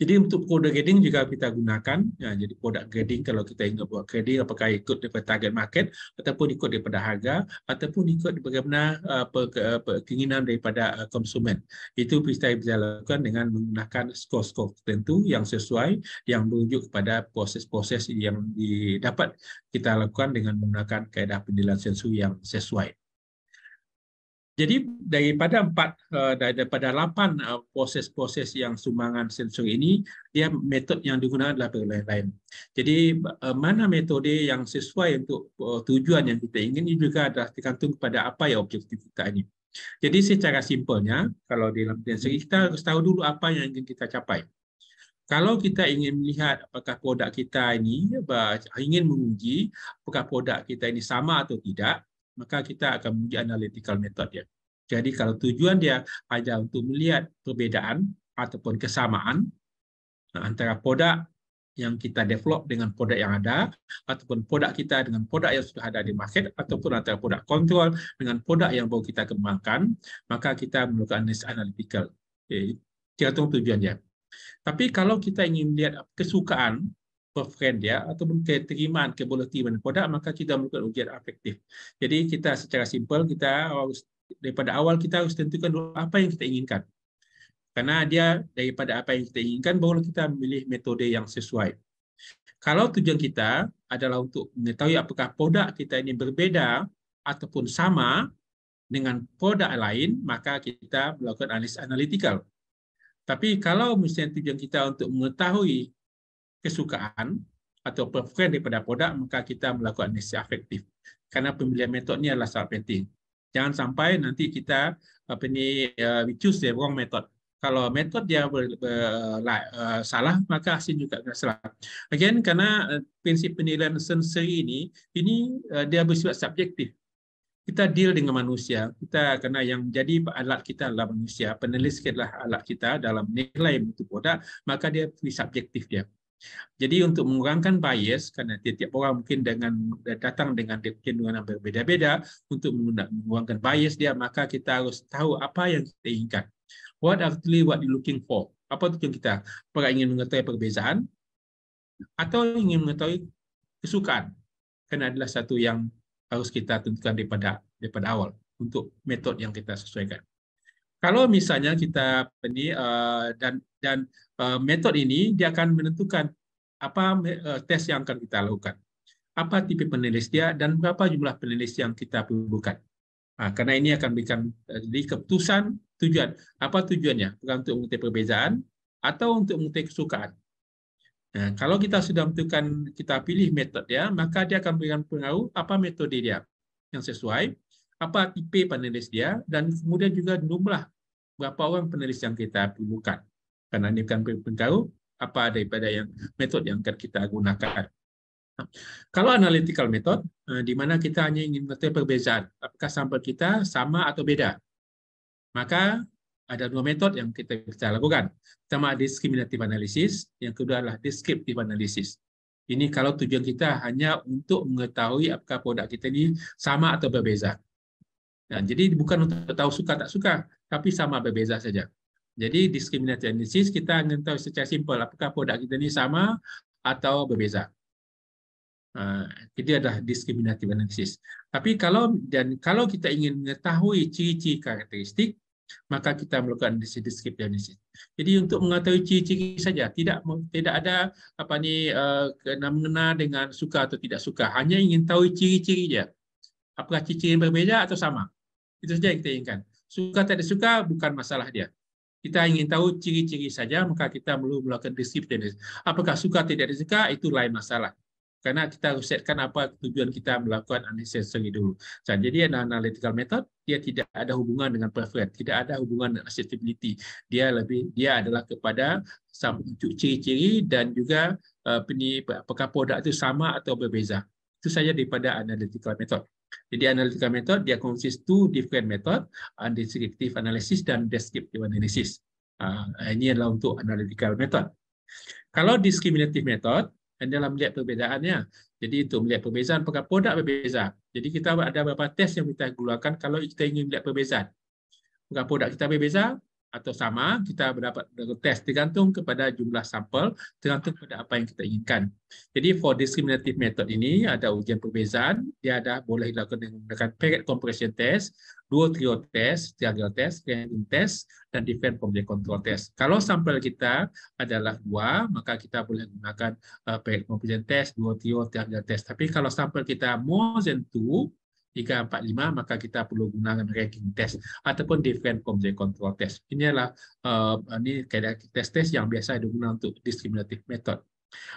Jadi untuk kode grading juga kita gunakan, ya, jadi produk grading kalau kita ingin buat grading apakah ikut daripada target market ataupun ikut daripada harga ataupun ikut bagaimana eh, eh, keinginan daripada eh, konsumen. Itu kita bisa lakukan dengan menggunakan skor-skor tertentu yang sesuai yang merujuk kepada proses-proses yang didapat kita lakukan dengan menggunakan kaedah penilaian sensu yang sesuai. Jadi daripada empat eh, daripada delapan eh, proses-proses yang sumbangan sensor ini, dia metode yang digunakan adalah berlain-lain. Jadi eh, mana metode yang sesuai untuk tujuan yang kita ingin ini juga adalah tergantung kepada apa ya objektif kita ini. Jadi secara simpelnya, kalau dalam sensor kita harus tahu dulu apa yang ingin kita capai. Kalau kita ingin melihat apakah produk kita ini ingin menguji apakah produk kita ini sama atau tidak, maka kita akan menguji analytical method ya. Jadi kalau tujuan dia hanya untuk melihat perbedaan ataupun kesamaan nah, antara produk yang kita develop dengan produk yang ada ataupun produk kita dengan produk yang sudah ada di market ataupun antara produk kontrol dengan produk yang baru kita kembangkan maka kita melakukan analytical. Okay. Eh, Tergantung tujuannya. Tapi kalau kita ingin melihat kesukaan preference dia ya, ataupun keterimaan, keboletiman produk, maka kita melakukan ujian afektif. Jadi kita secara simpel, kita harus daripada awal kita harus tentukan dulu apa yang kita inginkan. Karena dia daripada apa yang kita inginkan, baru kita memilih metode yang sesuai. Kalau tujuan kita adalah untuk mengetahui apakah produk kita ini berbeda ataupun sama dengan produk lain, maka kita melakukan analis analitikal. Tapi kalau misalnya tujuan kita untuk mengetahui kesukaan atau preferensi daripada produk, maka kita melakukan analisis afektif. Karena pemilihan metode ini adalah sangat penting. Jangan sampai nanti kita apa ni uh, we choose the wrong method. Kalau metode dia ber, ber, uh, salah, maka hasil juga akan salah. Again, karena eh, prinsip penilaian sensori ini, ini uh, dia bersifat subjektif. Kita deal dengan manusia. Kita karena yang jadi alat kita adalah manusia, penelis adalah alat kita dalam nilai mutu produk, maka dia subjektif dia. Jadi untuk mengurangkan bias, karena tiap tiap orang mungkin dengan datang dengan kecenderungan yang berbeda-beda, untuk mengurangkan bias dia, maka kita harus tahu apa yang kita inginkan. What actually what you looking for? Apa tujuan kita? Apakah ingin mengetahui perbezaan? Atau ingin mengetahui kesukaan? Karena adalah satu yang harus kita tentukan daripada daripada awal untuk metode yang kita sesuaikan. Kalau misalnya kita ini eh, dan dan Eh, metode ini dia akan menentukan apa eh, tes yang akan kita lakukan, apa tipe penulis dia dan berapa jumlah penulis yang kita perlukan. Nah, karena ini akan berikan eh, di keputusan tujuan apa tujuannya bukan untuk mengutip perbezaan atau untuk mengutip kesukaan. Nah, kalau kita sudah menentukan kita pilih metode ya, maka dia akan berikan pengaruh apa metode dia yang sesuai, apa tipe penulis dia, dan kemudian juga jumlah berapa orang penulis yang kita perlukan karena ini bukan berpengaruh apa daripada yang metode yang akan kita gunakan. Kalau analytical method, eh, di mana kita hanya ingin mengetahui perbezaan, apakah sampel kita sama atau beda, maka ada dua metode yang kita bisa lakukan. Pertama, discriminative analysis. Yang kedua adalah descriptive analysis. Ini kalau tujuan kita hanya untuk mengetahui apakah produk kita ini sama atau berbeza. Nah, jadi bukan untuk tahu suka tak suka, tapi sama berbeza saja. Jadi diskriminasi analisis kita ingin tahu secara simpel apakah produk kita ini sama atau berbeza. Ah, jadi ada adalah diskriminatif analisis. Tapi kalau dan kalau kita ingin mengetahui ciri-ciri karakteristik, maka kita melakukan deskriptif analisis. Jadi untuk mengetahui ciri-ciri saja, tidak tidak ada apa ni uh, kena mengena dengan suka atau tidak suka. Hanya ingin tahu ciri-cirinya. ciri Apakah ciri-ciri berbeza atau sama? Itu saja yang kita inginkan. Suka atau tidak suka bukan masalah dia kita hmm. ingin tahu ciri-ciri saja, maka kita perlu melakukan disiplin. Apakah suka tidak disuka, itu lain masalah. Karena kita harus setkan apa tujuan kita melakukan analisis sensori dulu. Nah, jadi analytical method, dia tidak ada hubungan dengan preference, tidak ada hubungan dengan acceptability. Dia lebih dia adalah kepada ciri-ciri dan juga uh, apakah produk itu sama atau berbeza. Itu saja daripada analytical method. Jadi analytical method dia consist two different method, uh, descriptive analysis dan descriptive analysis. Uh, ini adalah untuk analytical method. Kalau discriminative method, ini adalah melihat perbezaannya. Jadi untuk melihat perbezaan, apakah produk berbeza. Jadi kita ada beberapa test yang kita gunakan kalau kita ingin melihat perbezaan. Apakah produk kita berbeza, atau sama, kita dapat tes tergantung kepada jumlah sampel, tergantung kepada apa yang kita inginkan. Jadi for discriminative method ini ada ujian perbezaan, dia ada boleh dilakukan menggunakan paired compression test, dual trio test, triangle test, random test, dan different the control test. Kalau sampel kita adalah dua, maka kita boleh gunakan uh, eh, period compression test, dual trio, triangle test. Tapi kalau sampel kita more than two, 5, maka kita perlu gunakan ranking test ataupun different the control test. Inilah uh, ini kayak tes test yang biasa digunakan untuk discriminative method.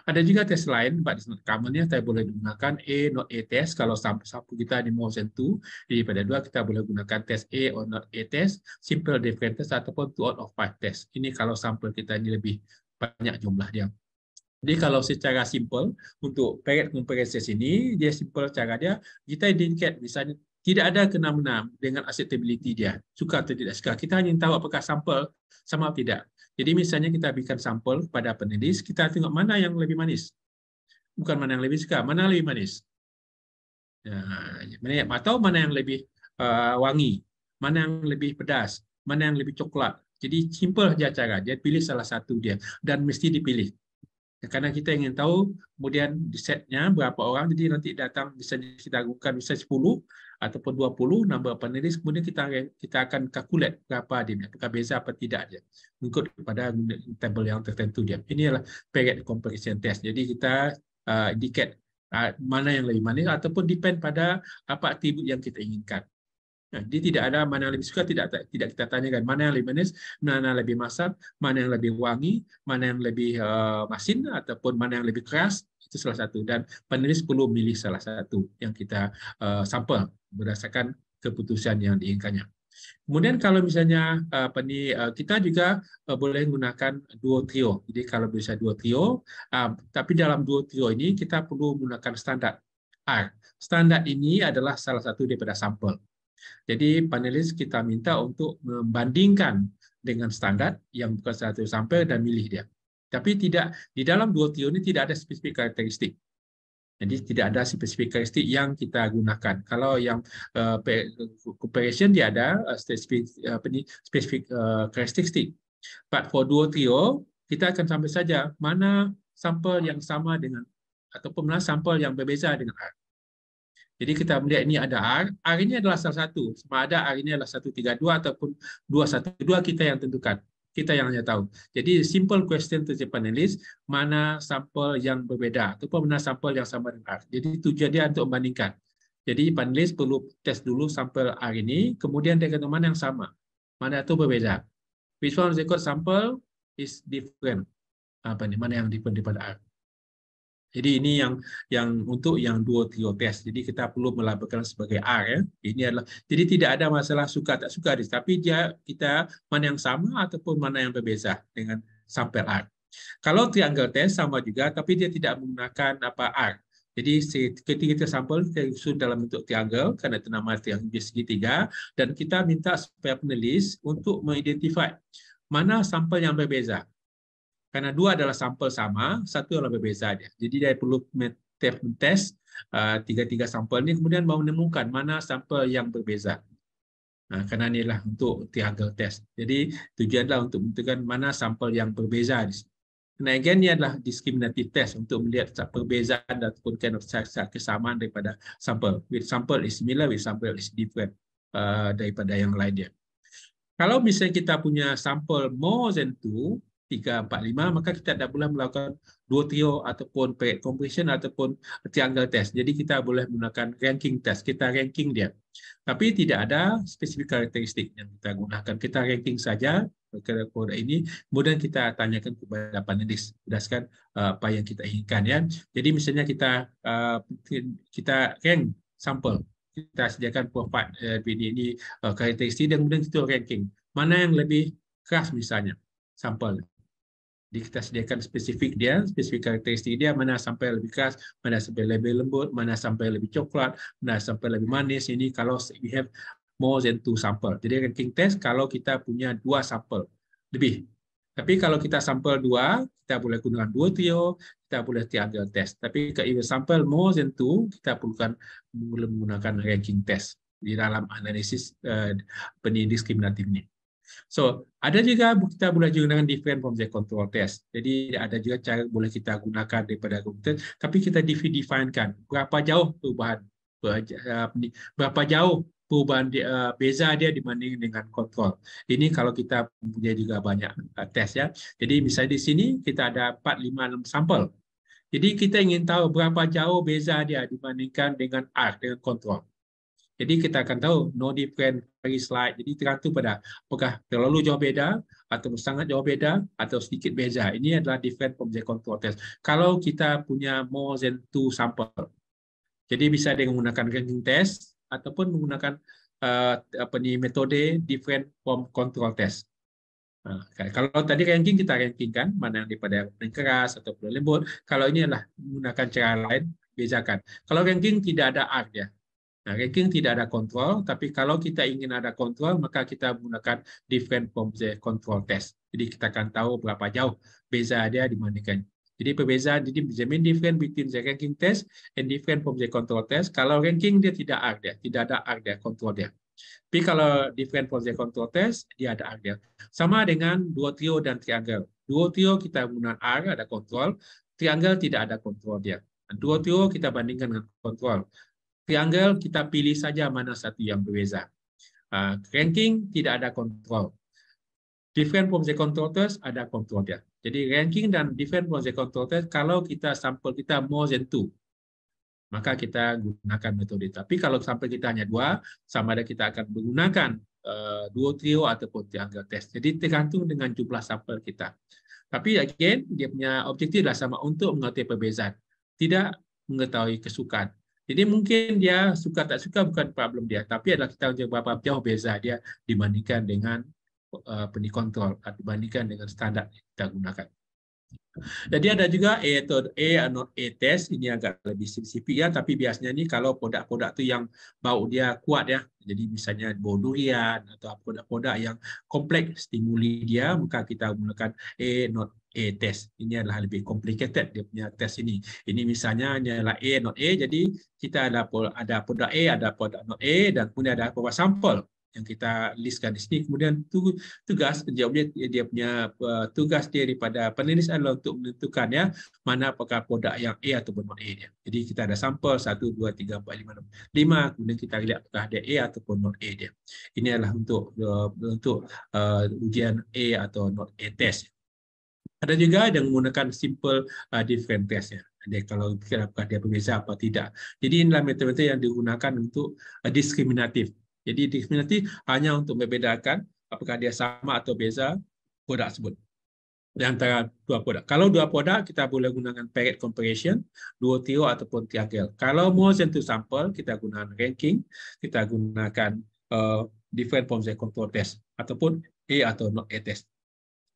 Ada juga tes lain, but it's not commonnya saya boleh gunakan A not A test kalau sampu kita di more than 2. Jadi pada dua kita boleh gunakan tes A or not A test, simple different test ataupun 2 out of 5 test. Ini kalau sampel kita ini lebih banyak jumlah yang jadi kalau secara simple untuk parent comparison ini dia simple cara dia kita indicate misalnya tidak ada kena-mena dengan acceptability dia. Suka atau tidak suka. Kita hanya tahu apakah sampel sama atau tidak. Jadi misalnya kita berikan sampel kepada penelis, kita tengok mana yang lebih manis. Bukan mana yang lebih suka, mana yang lebih manis. Nah, ya, atau mana yang lebih uh, wangi, mana yang lebih pedas, mana yang lebih coklat. Jadi simple saja cara. Dia pilih salah satu dia dan mesti dipilih. Ya, karena kita ingin tahu kemudian di setnya berapa orang jadi nanti datang bisa kita lakukan bisa 10 ataupun 20 number panelis kemudian kita kita akan kalkulat berapa dia apakah beza apa tidak dia mengikut kepada tabel yang tertentu dia inilah period comparison test jadi kita uh, indicate uh, mana yang lebih mana ataupun depend pada apa atribut yang kita inginkan Ya, Dia tidak ada mana yang lebih suka, tidak tidak kita tanyakan mana yang lebih manis, mana yang lebih masak, mana yang lebih wangi, mana yang lebih uh, masin ataupun mana yang lebih keras itu salah satu dan penulis perlu milih salah satu yang kita uh, sampel berdasarkan keputusan yang diinginkannya. Kemudian kalau misalnya apa eh, ini, kita juga boleh menggunakan duo trio. Jadi kalau bisa duo trio, tapi dalam duo trio ini kita perlu menggunakan standar R. Standar ini adalah salah satu daripada sampel. Jadi panelis kita minta untuk membandingkan dengan standar yang bukan satu sampel dan milih dia. Tapi tidak di dalam dua teori ini tidak ada spesifik karakteristik. Jadi tidak ada spesifik karakteristik yang kita gunakan. Kalau yang uh, eh, cooperation dia ada eh, spesifik uh, karakteristik. But for dua trio kita akan sampai saja mana sampel yang sama dengan ataupun mana sampel yang berbeza dengan R. Jadi kita melihat hmm. ya, ini ada R, R ini adalah salah satu, sama ada R ini adalah 132 ataupun 212 kita yang tentukan. Kita yang hanya tahu. Jadi simple question to the panelis, mana sampel yang berbeda ataupun mana sampel yang sama dengan R. Jadi tujuan dia untuk membandingkan. Jadi panelis perlu tes dulu sampel R ini, kemudian dia akan mana yang sama, mana itu berbeda. Which one is sample is different. Apa ini, mana yang different daripada R. Jadi ini yang yang untuk yang dua tiga tes. Jadi kita perlu melabelkan sebagai R ya. Ini adalah jadi tidak ada masalah suka tak suka di tapi dia kita mana yang sama ataupun mana yang berbeza dengan sampel R. Kalau triangle test sama juga tapi dia tidak menggunakan apa R. Jadi ketika kita sampel kita susun dalam bentuk triangle karena itu nama triangle segitiga dan kita minta supaya penulis untuk mengidentifikasi mana sampel yang berbeza. Karena dua adalah sampel sama, satu adalah berbeza. Jadi dia perlu tes uh, tiga-tiga sampel ini kemudian mau menemukan mana sampel yang berbeza. Nah, karena inilah untuk triangle test. Jadi tujuanlah untuk menentukan mana sampel yang berbeza. Nah, again, ini adalah discriminative test untuk melihat perbezaan ataupun kind of kesamaan daripada sampel. With sample is similar, with sample is different uh, daripada yang lainnya. Kalau misalnya kita punya sampel more than two, 3, 4, 5, maka kita tidak boleh melakukan dua trio ataupun period compression ataupun triangle test. Jadi kita boleh menggunakan ranking test. Kita ranking dia. Tapi tidak ada spesifik karakteristik yang kita gunakan. Kita ranking saja produk ini, kemudian kita tanyakan kepada panelis berdasarkan eh, apa yang kita inginkan ya. Jadi misalnya kita eh, kita rank sampel, kita sediakan profile eh, RPD ini karakteristik dan kemudian kita ranking mana yang lebih keras misalnya sampel kita sediakan spesifik dia, spesifik karakteristik dia, mana sampai lebih keras, mana sampai lebih lembut, mana sampai lebih coklat, mana sampai lebih manis. Ini kalau we have more than two sampel. Jadi ranking test kalau kita punya dua sampel lebih. Tapi kalau kita sampel dua, kita boleh gunakan dua trio, kita boleh tiga test. Tapi kalau sampel more than two, kita perlukan menggunakan ranking test di dalam analisis uh, eh, pendidik diskriminatif ini. So, ada juga kita boleh juga dengan different from the control test. Jadi, ada juga cara boleh kita gunakan daripada computer, tapi kita define-kan berapa jauh perubahan uh, berapa jauh perubahan dia, uh, beza dia dibanding dengan kontrol. Ini kalau kita punya juga banyak uh, test ya. Jadi misalnya di sini kita ada 4 5 6 sampel. Jadi kita ingin tahu berapa jauh beza dia dibandingkan dengan ARC dengan kontrol. Jadi kita akan tahu no different very slide. Jadi tergantung pada apakah terlalu jauh beda atau sangat jauh beda atau sedikit beza. Ini adalah different from the control test. Kalau kita punya more than two sample. Jadi bisa dengan menggunakan ranking test ataupun menggunakan uh, apa ni metode different from control test. Nah, kan. kalau tadi ranking kita ranking kan mana yang daripada yang keras atau lembut. Kalau ini adalah menggunakan cara lain bezakan. Kalau ranking tidak ada art ya. Nah, ranking tidak ada kontrol, tapi kalau kita ingin ada kontrol, maka kita menggunakan different control test. Jadi kita akan tahu berapa jauh beza dia dibandingkan. Jadi perbezaan, jadi jamin different between the ranking test and different from the control test. Kalau ranking dia tidak ada, tidak ada ada kontrol dia. Tapi kalau different from the control test, dia ada ada. Sama dengan dua trio dan triangle. Dua trio kita menggunakan R, ada kontrol. Triangle tidak ada kontrol dia. Dua trio kita bandingkan dengan kontrol. Triangle kita pilih saja mana satu yang berbeza. Uh, ranking tidak ada kontrol. Different from the control test ada kontrol dia. Jadi ranking dan different from the control test kalau kita sampel kita more than two maka kita gunakan metode. Tapi kalau sampel kita hanya dua, sama ada kita akan menggunakan uh, eh, duo trio ataupun triangle test. Jadi tergantung dengan jumlah sampel kita. Tapi again, dia punya objektif adalah sama untuk mengetahui perbezaan, tidak mengetahui kesukaan. Jadi mungkin dia suka tak suka bukan problem dia, tapi adalah kita bapak jauh beza dia dibandingkan dengan uh, eh, penik kontrol, dibandingkan dengan standar yang kita gunakan. Jadi ada juga A atau A not A test ini agak lebih spesifik ya tapi biasanya ni kalau produk-produk tu yang bau dia kuat ya. Jadi misalnya bau durian atau produk-produk yang kompleks stimuli dia maka kita gunakan A not A test. Ini adalah lebih complicated dia punya test ini. Ini misalnya ini adalah A not A jadi kita ada ada produk A ada produk not A dan kemudian ada beberapa sampel. yang kita listkan di sini. Kemudian tugas jawabnya dia punya eh, tugas dia daripada penulis adalah untuk menentukan ya mana apakah produk yang A ataupun non A dia. Jadi kita ada sampel 1 2 3 4 5 6 5 kemudian kita lihat apakah dia A ataupun non A dia. Ini adalah untuk eh, untuk uh, ujian A atau not A test. Ada juga yang menggunakan simple uh, different test ya dia kalau apakah dia berbeza apa tidak. Jadi inilah metode yang digunakan untuk diskriminatif. Jadi discriminatif hanya untuk membedakan apakah dia sama atau beza produk tersebut di antara dua produk. Kalau dua produk, kita boleh gunakan paired comparison, tio ataupun triangle. Kalau more than two sample, kita gunakan ranking, kita gunakan uh, different forms of control test, ataupun A atau not A test.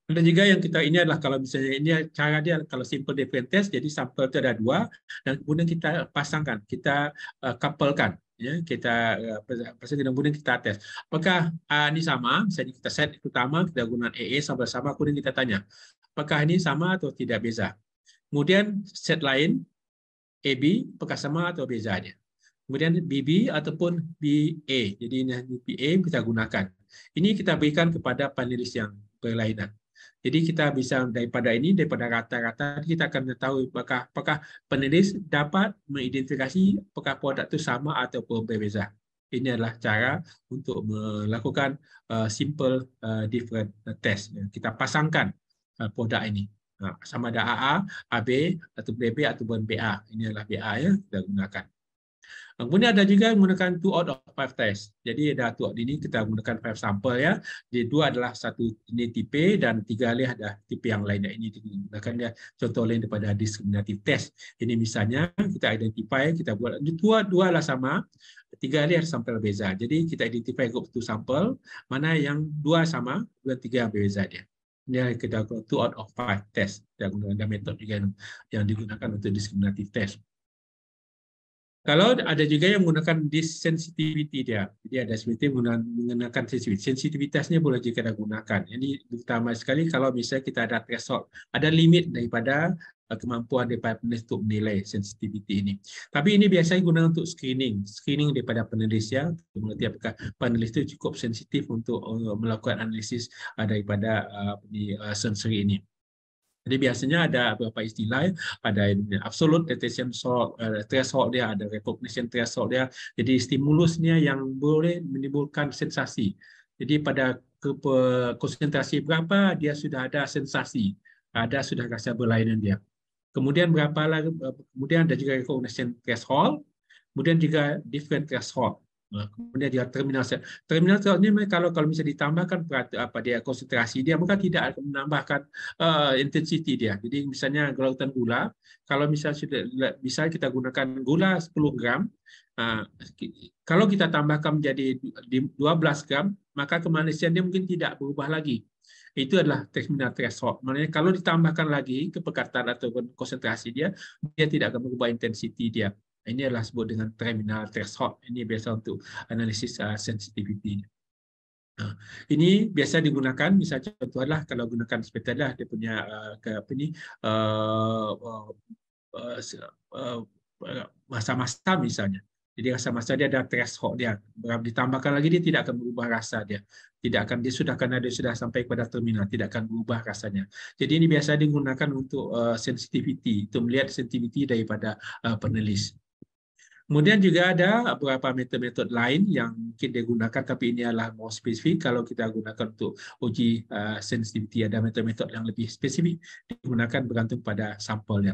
Dan juga yang kita ini adalah kalau misalnya ini cara dia kalau simple different test, jadi sampel itu ada dua, dan kemudian kita pasangkan, kita uh, eh, couple ya kita eh, pasti kemudian kita tes apakah uh, ini sama misalnya kita set utama kita gunakan EE e sama-sama kemudian kita tanya apakah ini sama atau tidak beza kemudian set lain AB e, apakah sama atau bezanya kemudian BB ataupun BA e. jadi ini BA kita gunakan ini kita berikan kepada panelis yang berlainan Jadi kita bisa daripada ini, daripada rata-rata, kita akan mengetahui apakah, apakah penulis dapat mengidentifikasi apakah produk itu sama atau berbeza. Ini adalah cara untuk melakukan uh, simple uh, different test. Kita pasangkan uh, produk ini. Uh, sama ada AA, AB, atau BB, ataupun BA. Ini adalah BA yang kita gunakan. Nah, kemudian ada juga yang menggunakan two out of five test. Jadi ada two out ini kita menggunakan five sampel ya. Jadi dua adalah satu ini tipe dan tiga lain ada tipe yang lainnya ini digunakan ya contoh lain daripada diskriminatif test. Ini misalnya kita identify, kita buat dua dua lah sama, tiga kali ada sampel berbeza. Jadi kita identify group satu sampel mana yang dua sama, dua tiga berbeza dia. Ini kita two out of five test. Kita gunakan metode juga yang digunakan untuk diskriminatif test. Kalau ada juga yang menggunakan desensitivity dia, jadi ada SBT menggunakan sensitivity. Sensitivitasnya boleh juga kita gunakan. Ini terutama sekali kalau misalnya kita ada threshold, ada limit daripada eh, kemampuan daripada penulis untuk menilai sensitivity ini. Tapi ini biasanya guna untuk screening, screening daripada penulis ya, untuk mengerti apakah penulis itu cukup sensitif untuk eh, melakukan analisis eh, daripada uh, di uh, sensory ini. Jadi biasanya ada beberapa istilah, ya. ada absolute detection eh, threshold dia, ada recognition threshold dia. Jadi stimulusnya yang boleh menimbulkan sensasi. Jadi pada konsentrasi berapa dia sudah ada sensasi, ada sudah rasa berlainan dia. Kemudian berapa lagi? Eh, kemudian ada juga recognition threshold, kemudian juga different threshold. Nah, kemudian dia terminal sel. Terminal sel ini kalau kalau misalnya ditambahkan perat, apa dia konsentrasi dia maka tidak akan menambahkan uh, eh, intensity dia. Jadi misalnya gelautan gula, kalau misalnya sudah bisa kita gunakan gula 10 gram, uh, kalau kita tambahkan menjadi 12 gram, maka kemanisan dia mungkin tidak berubah lagi. Itu adalah terminal threshold. Maksudnya kalau ditambahkan lagi kepekatan atau konsentrasi dia, dia tidak akan mengubah intensity dia. Ini adalah sebut dengan terminal threshold. Ini biasa untuk analisis uh, sensitivity. Uh, ini biasa digunakan, misalnya contoh adalah kalau gunakan seperti dia punya uh, ke, apa ni, uh, uh, uh, uh, masa-masa misalnya. Jadi rasa masa dia ada threshold dia. Ditambahkan lagi dia tidak akan berubah rasa dia. Tidak akan dia sudah karena dia sudah sampai kepada terminal, tidak akan berubah rasanya. Jadi ini biasa digunakan untuk uh, sensitivity, untuk melihat sensitivity daripada uh, penulis. Kemudian juga ada beberapa metode-metode lain yang mungkin gunakan, tapi ini adalah more spesifik. Kalau kita gunakan untuk uji uh, eh, sensitivity, ada metode-metode yang lebih spesifik digunakan bergantung pada sampelnya.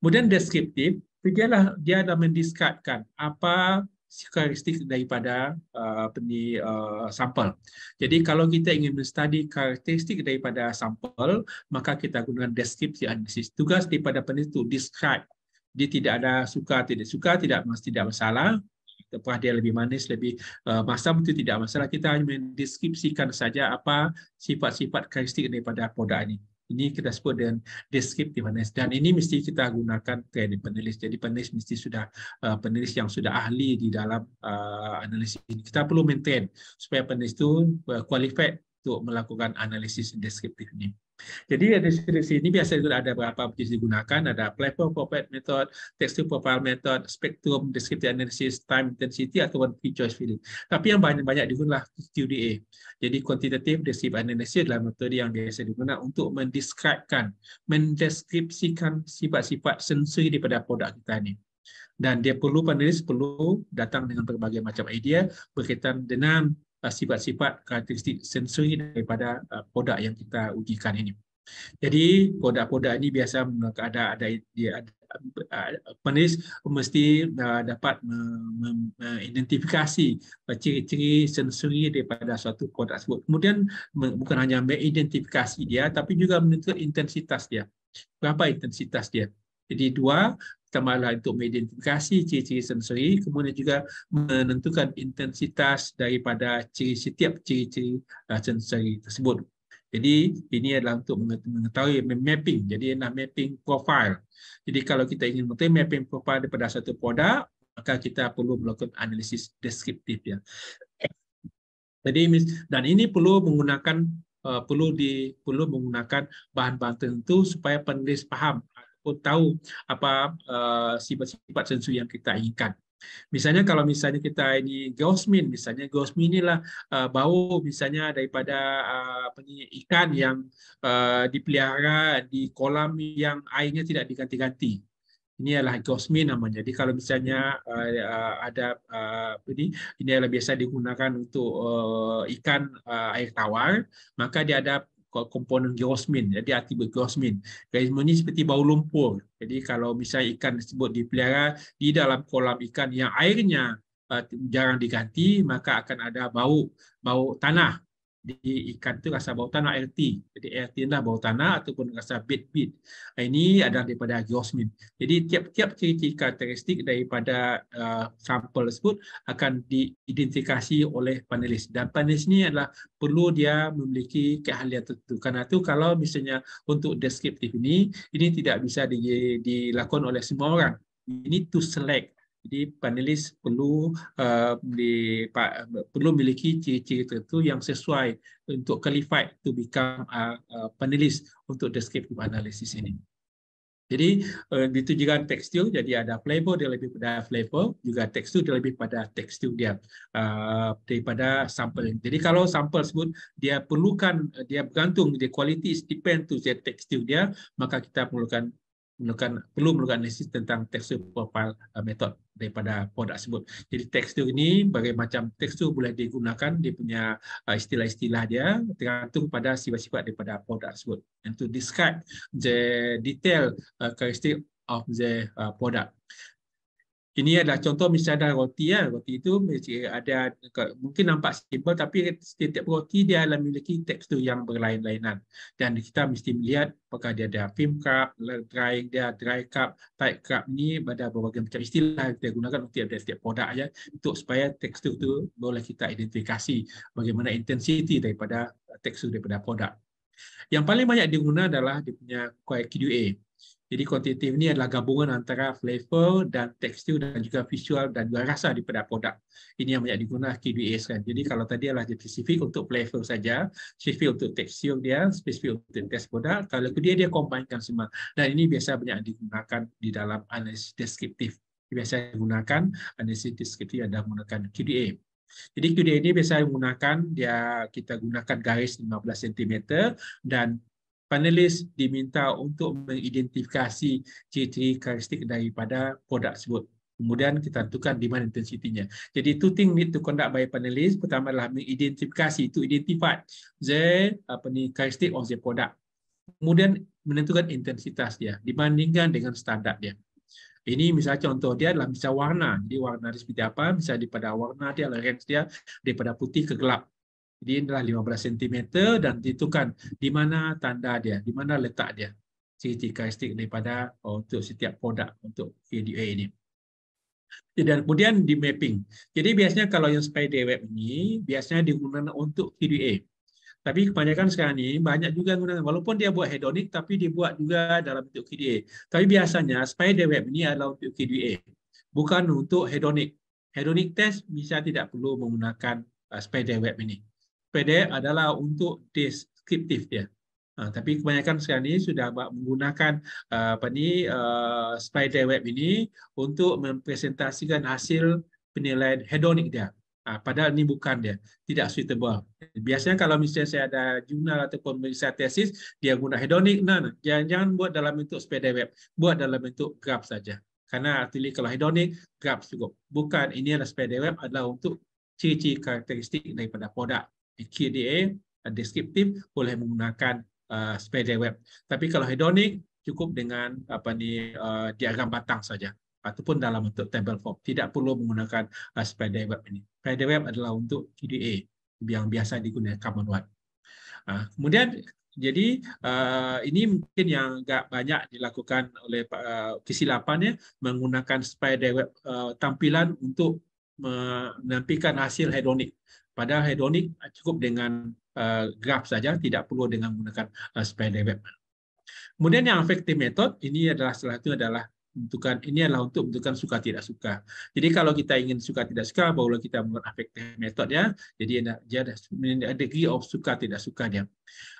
Kemudian deskriptif, dia adalah, dia ada mendeskripsikan apa karakteristik daripada uh, eh, peni, uh, eh, sampel. Jadi kalau kita ingin menstudi karakteristik daripada sampel, maka kita gunakan deskripsi analisis. Tugas daripada peneliti itu describe dia tidak ada suka tidak suka tidak mas tidak masalah apakah dia lebih manis lebih uh, masam itu tidak masalah kita hanya mendeskripsikan saja apa sifat-sifat karakteristik daripada produk ini ini kita sebut dengan deskriptif analisis dan ini mesti kita gunakan training penulis jadi penulis mesti sudah uh, penulis yang sudah ahli di dalam uh, analisis ini kita perlu maintain supaya penulis itu uh, qualified untuk melakukan analisis deskriptif ini jadi deskripsi ini biasa itu ada berapa jenis digunakan, ada platform profile method, textual profile method, spectrum, descriptive analysis, time intensity, ataupun p choice feeling. Tapi yang banyak-banyak digunakan QDA. Jadi quantitative descriptive analysis adalah metode yang biasa digunakan untuk mendeskripsikan, mendeskripsikan sifat-sifat sensory daripada produk kita ini. Dan dia perlu, panelis perlu datang dengan berbagai macam idea berkaitan dengan Eh, sifat-sifat karakteristik sensori daripada eh, produk yang kita ujikan ini. Jadi produk-produk ini biasa ada ada dia ada eh, penulis mesti dapat mengidentifikasi ciri-ciri sensori daripada suatu produk tersebut. Kemudian bukan hanya mengidentifikasi dia tapi juga menentukan intensitas dia. Berapa intensitas dia? Jadi dua, tamalah untuk mengidentifikasi ciri-ciri sensori, kemudian juga menentukan intensitas daripada ciri setiap ciri-ciri uh, sensori tersebut. Jadi ini adalah untuk mengetahui mapping. Jadi nak mapping profile. Jadi kalau kita ingin mengetahui mapping profile daripada satu produk, maka kita perlu melakukan analisis deskriptif ya. Jadi dan ini perlu menggunakan uh, perlu di perlu menggunakan bahan-bahan tertentu supaya penulis paham tahu apa eh, sifat-sifat uh, sensu yang kita inginkan. Misalnya kalau misalnya kita ini gosmin, misalnya gosmin inilah uh, bau misalnya daripada uh, ikan yang uh, dipelihara di kolam yang airnya tidak diganti-ganti ini adalah gosmin namanya. Jadi kalau misalnya uh, ada uh, ini ini adalah biasa digunakan untuk uh, ikan uh, air tawar, maka dia ada komponen geosmin. Jadi arti bergeosmin. Geosmin ini seperti bau lumpur. Jadi kalau misalnya ikan tersebut dipelihara di dalam kolam ikan yang airnya uh, jarang diganti, maka akan ada bau bau tanah di tu rasa bau tanah LT. Jadi LT adalah bau tanah ataupun rasa bit-bit. Ini adalah daripada geosmin. Jadi tiap-tiap ciri-ciri karakteristik daripada uh, sampel tersebut akan diidentifikasi oleh panelis. Dan panelis ini adalah perlu dia memiliki keahlian tertentu. Karena itu kalau misalnya untuk deskriptif ini, ini tidak bisa di, dilakukan oleh semua orang. Ini to select jadi panelis perlu uh, di, pak perlu memiliki ciri-ciri tertentu yang sesuai untuk qualified to become uh, uh, panelis untuk descriptive analysis ini. Jadi uh, ditujukan tekstil, jadi ada flavor dia lebih pada flavor, juga tekstil dia lebih pada tekstil dia uh, daripada sampel. Jadi kalau sampel sebut dia perlukan dia bergantung dia quality depend to the tekstil dia, maka kita perlukan memerlukan perlu memerlukan analisis tentang tekstur profile uh, method daripada produk tersebut. Jadi tekstur ini bagai macam tekstur boleh digunakan dia punya uh, istilah-istilah uh, dia tergantung pada sifat-sifat daripada produk tersebut. And to describe the detail uh, characteristic of the uh, product ini adalah contoh misalnya kan. ada roti ya. roti itu ada mungkin nampak simple tapi setiap roti dia adalah memiliki tekstur yang berlainan dan kita mesti melihat apakah dia ada film cup, dry dia dry cup, tight cup ni pada berbagai macam istilah kita gunakan untuk setiap setiap produk ya untuk supaya tekstur tu boleh kita identifikasi bagaimana intensity daripada tekstur daripada produk. Yang paling banyak digunakan adalah dia punya QA, Jadi kuantitatif ini adalah gabungan antara flavor dan tekstil dan juga visual dan juga rasa daripada produk. Ini yang banyak digunakan KDA kan. Jadi kalau tadi adalah spesifik untuk flavor saja, spesifik untuk tekstil dia, spesifik untuk test produk, kalau dia dia combinekan semua. Dan ini biasa banyak digunakan di dalam analisis deskriptif. Biasa digunakan analisis deskriptif ada menggunakan QDA. Jadi QDA ini biasa menggunakan dia kita gunakan garis 15 cm dan panelis diminta untuk mengidentifikasi ciri-ciri karakteristik daripada produk tersebut. Kemudian kita tentukan di mana intensitinya. Jadi two thing need to conduct by panelis. Pertama adalah mengidentifikasi, to identify the apa ni karakteristik of the product. Kemudian menentukan intensitas dia dibandingkan dengan standar dia. Ini misalnya contoh dia adalah misalnya warna. Jadi warna seperti apa? Misalnya daripada warna dia range dia daripada putih ke gelap. Jadi inilah 15 cm dan ditentukan di mana tanda dia, di mana letak dia. Karakteristik daripada oh, untuk setiap produk untuk KDA ini. Dan kemudian di mapping. Jadi biasanya kalau yang spider web ini biasanya digunakan untuk KDA. Tapi kebanyakan sekarang ini banyak juga gunakan walaupun dia buat hedonik tapi dibuat juga dalam bentuk KDA. Tapi biasanya spider web ini adalah untuk KDA, bukan untuk hedonik. Hedonik test bisa tidak perlu menggunakan uh, spider web ini. PD adalah untuk deskriptif ya. Uh, tapi kebanyakan sekarang ini sudah menggunakan uh, apa ni uh, spider web ini untuk mempresentasikan hasil penilaian hedonik dia. Uh, padahal ini bukan dia, tidak suitable. Biasanya kalau misalnya saya ada jurnal ataupun misalnya tesis, dia guna hedonik. Nah, nah, jangan jangan buat dalam bentuk spider web, buat dalam bentuk graph saja. Karena artinya kalau hedonik, graph cukup. Bukan, ini adalah spider web adalah untuk ciri-ciri karakteristik daripada produk. KDA eh, deskriptif boleh menggunakan uh, sepeda web. Tapi kalau hedonik cukup dengan apa nih eh, uh, diagram batang saja ataupun dalam bentuk table form. Tidak perlu menggunakan uh, sepeda web ini. Sepeda web adalah untuk KDA yang biasa digunakan Commonwealth. Uh, kemudian jadi uh, ini mungkin yang agak banyak dilakukan oleh uh, kesilapannya menggunakan spider web uh, tampilan untuk menampilkan hasil hedonik pada hedonik cukup dengan uh, graf saja, tidak perlu dengan menggunakan uh, eh, spider web. Kemudian yang affective method ini adalah salah satu adalah bentukan ini adalah untuk bentukan suka tidak suka. Jadi kalau kita ingin suka tidak suka, barulah kita menggunakan affective method ya. Jadi ada, ada degree of suka tidak suka dia.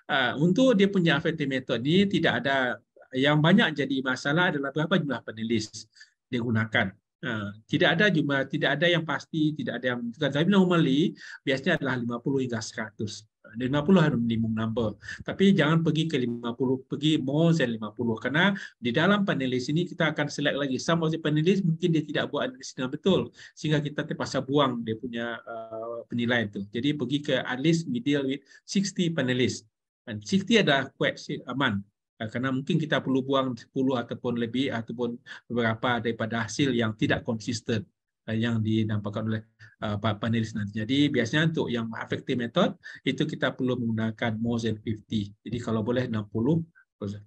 Uh, eh, untuk dia punya affective method ini tidak ada yang banyak jadi masalah adalah berapa jumlah penulis digunakan. Ha, tidak ada cuma tidak ada yang pasti, tidak ada yang bukan. Tapi normally biasanya adalah 50 hingga 100. 50 adalah minimum number. Tapi jangan pergi ke 50, pergi more than 50. Karena di dalam panelis ini kita akan select lagi. Some of the panelis mungkin dia tidak buat analisis dengan betul. Sehingga kita terpaksa buang dia punya uh, penilaian itu. Jadi pergi ke analis middle with 60 panelis. And 60 adalah quite aman. Eh, karena mungkin kita perlu buang 10 ataupun lebih ataupun beberapa daripada hasil yang tidak konsisten eh, yang dinampakkan oleh eh, panelis nanti. Jadi biasanya untuk yang effective method itu kita perlu menggunakan more than 50. Jadi kalau boleh 60,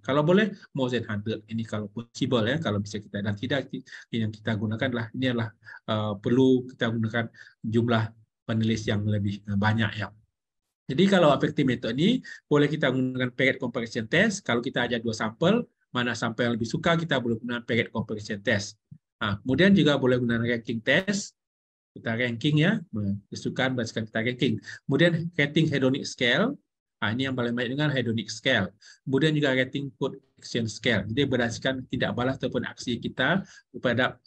kalau boleh more than 100. Ini kalau possible ya, kalau bisa kita dan tidak yang kita gunakan lah ini adalah uh, perlu kita gunakan jumlah panelis yang lebih banyak ya. Jadi kalau affective method ini boleh kita gunakan paired comparison test. Kalau kita ada dua sampel, mana sampel yang lebih suka kita boleh gunakan Paget comparison test. Nah, kemudian juga boleh gunakan ranking test. Kita ranking ya, kesukaan berdasarkan kita ranking. Kemudian rating hedonic scale. Nah, ini yang paling baik dengan hedonic scale. Kemudian juga rating food action scale. Jadi berdasarkan tidak balas ataupun aksi kita terhadap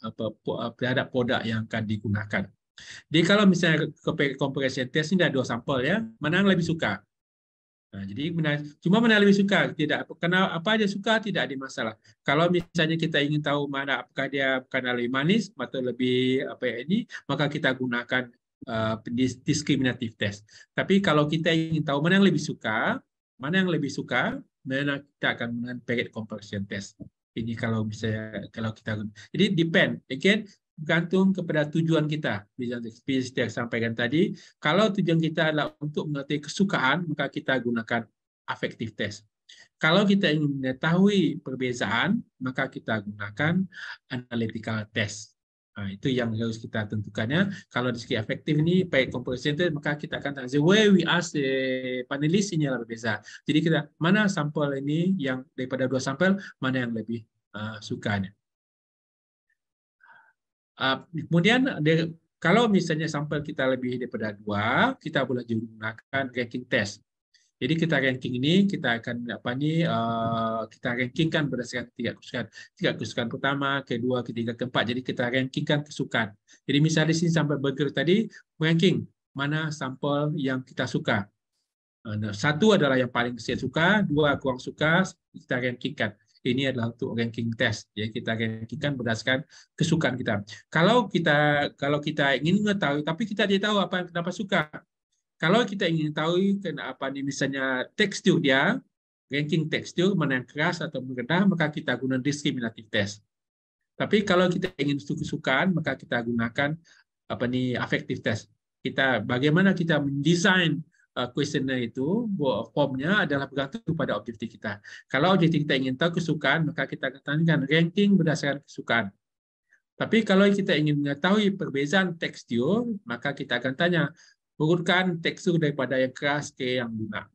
terhadap produk yang akan digunakan. Jadi kalau misalnya comparison test ini ada dua sampel ya, mana yang lebih suka? Nah, jadi mana, cuma mana yang lebih suka tidak karena apa aja suka tidak ada masalah. Kalau misalnya kita ingin tahu mana apakah dia karena lebih manis atau lebih apa ya ini, maka kita gunakan uh, diskriminatif test. Tapi kalau kita ingin tahu mana yang lebih suka, mana yang lebih suka, mana kita akan menggunakan paired comparison test. Ini kalau bisa kalau kita jadi depend again bergantung kepada tujuan kita. Seperti yang saya sampaikan tadi, kalau tujuan kita adalah untuk mengetahui kesukaan, maka kita gunakan affective test. Kalau kita ingin mengetahui perbezaan, maka kita gunakan analytical test. Nah, itu yang harus kita tentukannya. Kalau di segi efektif ini, baik komposisi, maka kita akan tanya, where we ask the panelist ini adalah berbeza. Jadi kita, mana sampel ini yang daripada dua sampel, mana yang lebih uh, sukanya. Ah, kemudian ada, kalau misalnya sampel kita lebih daripada dua, kita boleh menggunakan ranking test. Jadi kita ranking ini kita akan apa ni uh, kita rankingkan berdasarkan tiga kesukaan. Tiga kesukaan pertama, kedua, ketiga, keempat. Jadi kita rankingkan kesukaan. Jadi misalnya di sini sampel burger tadi ranking mana sampel yang kita suka. Ah, nah, satu adalah yang paling saya suka, dua kurang suka, kita rankingkan ini adalah untuk ranking test ya kita rankingkan berdasarkan kesukaan kita kalau kita kalau kita ingin mengetahui tapi kita tidak tahu apa yang kenapa suka kalau kita ingin tahu kenapa ini misalnya tekstur dia ranking tekstur mana yang keras atau rendah maka kita gunakan diskriminatif test tapi kalau kita ingin kesukaan maka kita gunakan apa nih affective test kita bagaimana kita mendesain kuesioner uh, itu, formnya adalah bergantung pada objektif kita. Kalau objektif kita ingin tahu kesukaan, maka kita akan tanyakan ranking berdasarkan kesukaan. Tapi kalau kita ingin mengetahui perbezaan tekstur, maka kita akan tanya, urutkan tekstur daripada yang keras ke yang lunak.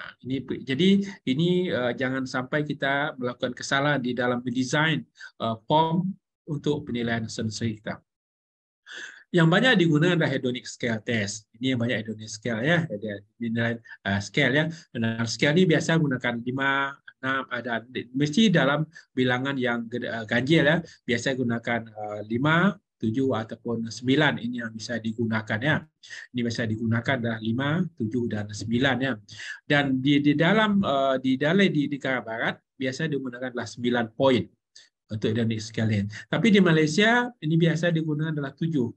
Nah, ini jadi ini uh, jangan sampai kita melakukan kesalahan di dalam mendesain uh, form untuk penilaian sensor kita. Yang banyak digunakan adalah hedonic scale test. Ini yang banyak hedonic scale ya, nilai eh, scale ya. Benar scale ini biasa menggunakan 5, enam ada eh, mesti dalam bilangan yang eh, ganjil ya. Biasa gunakan lima tujuh ataupun sembilan ini yang bisa digunakan ya. Ini bisa digunakan adalah lima tujuh dan sembilan ya. Dan di di dalam di dalam di, di Barat biasa digunakan adalah 9 poin untuk scale ini Tapi di Malaysia ini biasa digunakan adalah tujuh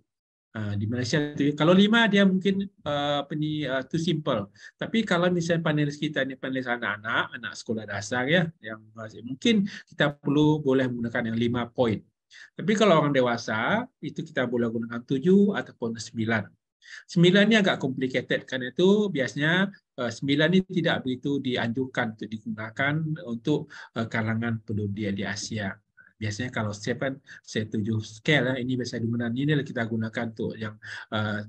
Ah, di Malaysia itu ya. kalau lima dia mungkin uh, apa ni uh, too simple tapi kalau misalnya panelis kita ni panelis anak-anak anak sekolah dasar ya yang mungkin kita perlu boleh menggunakan yang lima poin tapi kalau orang dewasa itu kita boleh gunakan tujuh ataupun sembilan Sembilan ni agak complicated kerana itu biasanya uh, sembilan ni tidak begitu dianjurkan untuk digunakan untuk uh, kalangan penduduk di Asia biasanya kalau step saya set 7 scale ya, ini biasanya digunakan. ini kita gunakan tuh yang uh,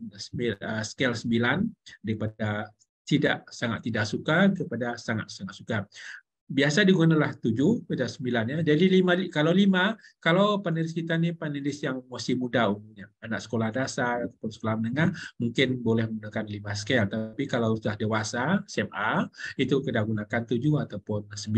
scale 9 daripada tidak sangat tidak suka kepada sangat sangat suka. Biasa digunalah 7 pada 9 ya. Jadi 5 kalau 5 kalau penulis kita ni penulis yang masih muda umumnya, anak sekolah dasar ataupun sekolah menengah mungkin boleh menggunakan 5 scale, tapi kalau sudah dewasa SMA itu kita gunakan 7 ataupun 9.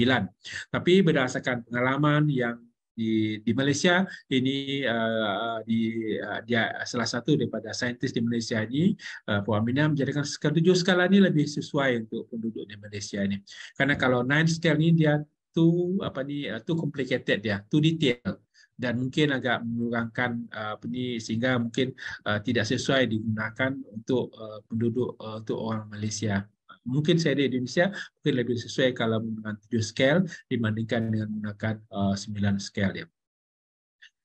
Tapi berdasarkan pengalaman yang di di Malaysia ini uh, di uh, dia salah satu daripada saintis di Malaysia ini uh, Puan Aminah menjadikan skala tujuh skala ini lebih sesuai untuk penduduk di Malaysia ini karena kalau nine scale ini dia tu apa ni uh, tu complicated dia tu detail dan mungkin agak mengurangkan uh, apa ni sehingga mungkin uh, tidak sesuai digunakan untuk uh, penduduk uh, untuk orang Malaysia. Mungkin saya di Indonesia mungkin lebih sesuai kalau menggunakan tujuh scale dibandingkan dengan menggunakan uh, eh, 9 scale ya.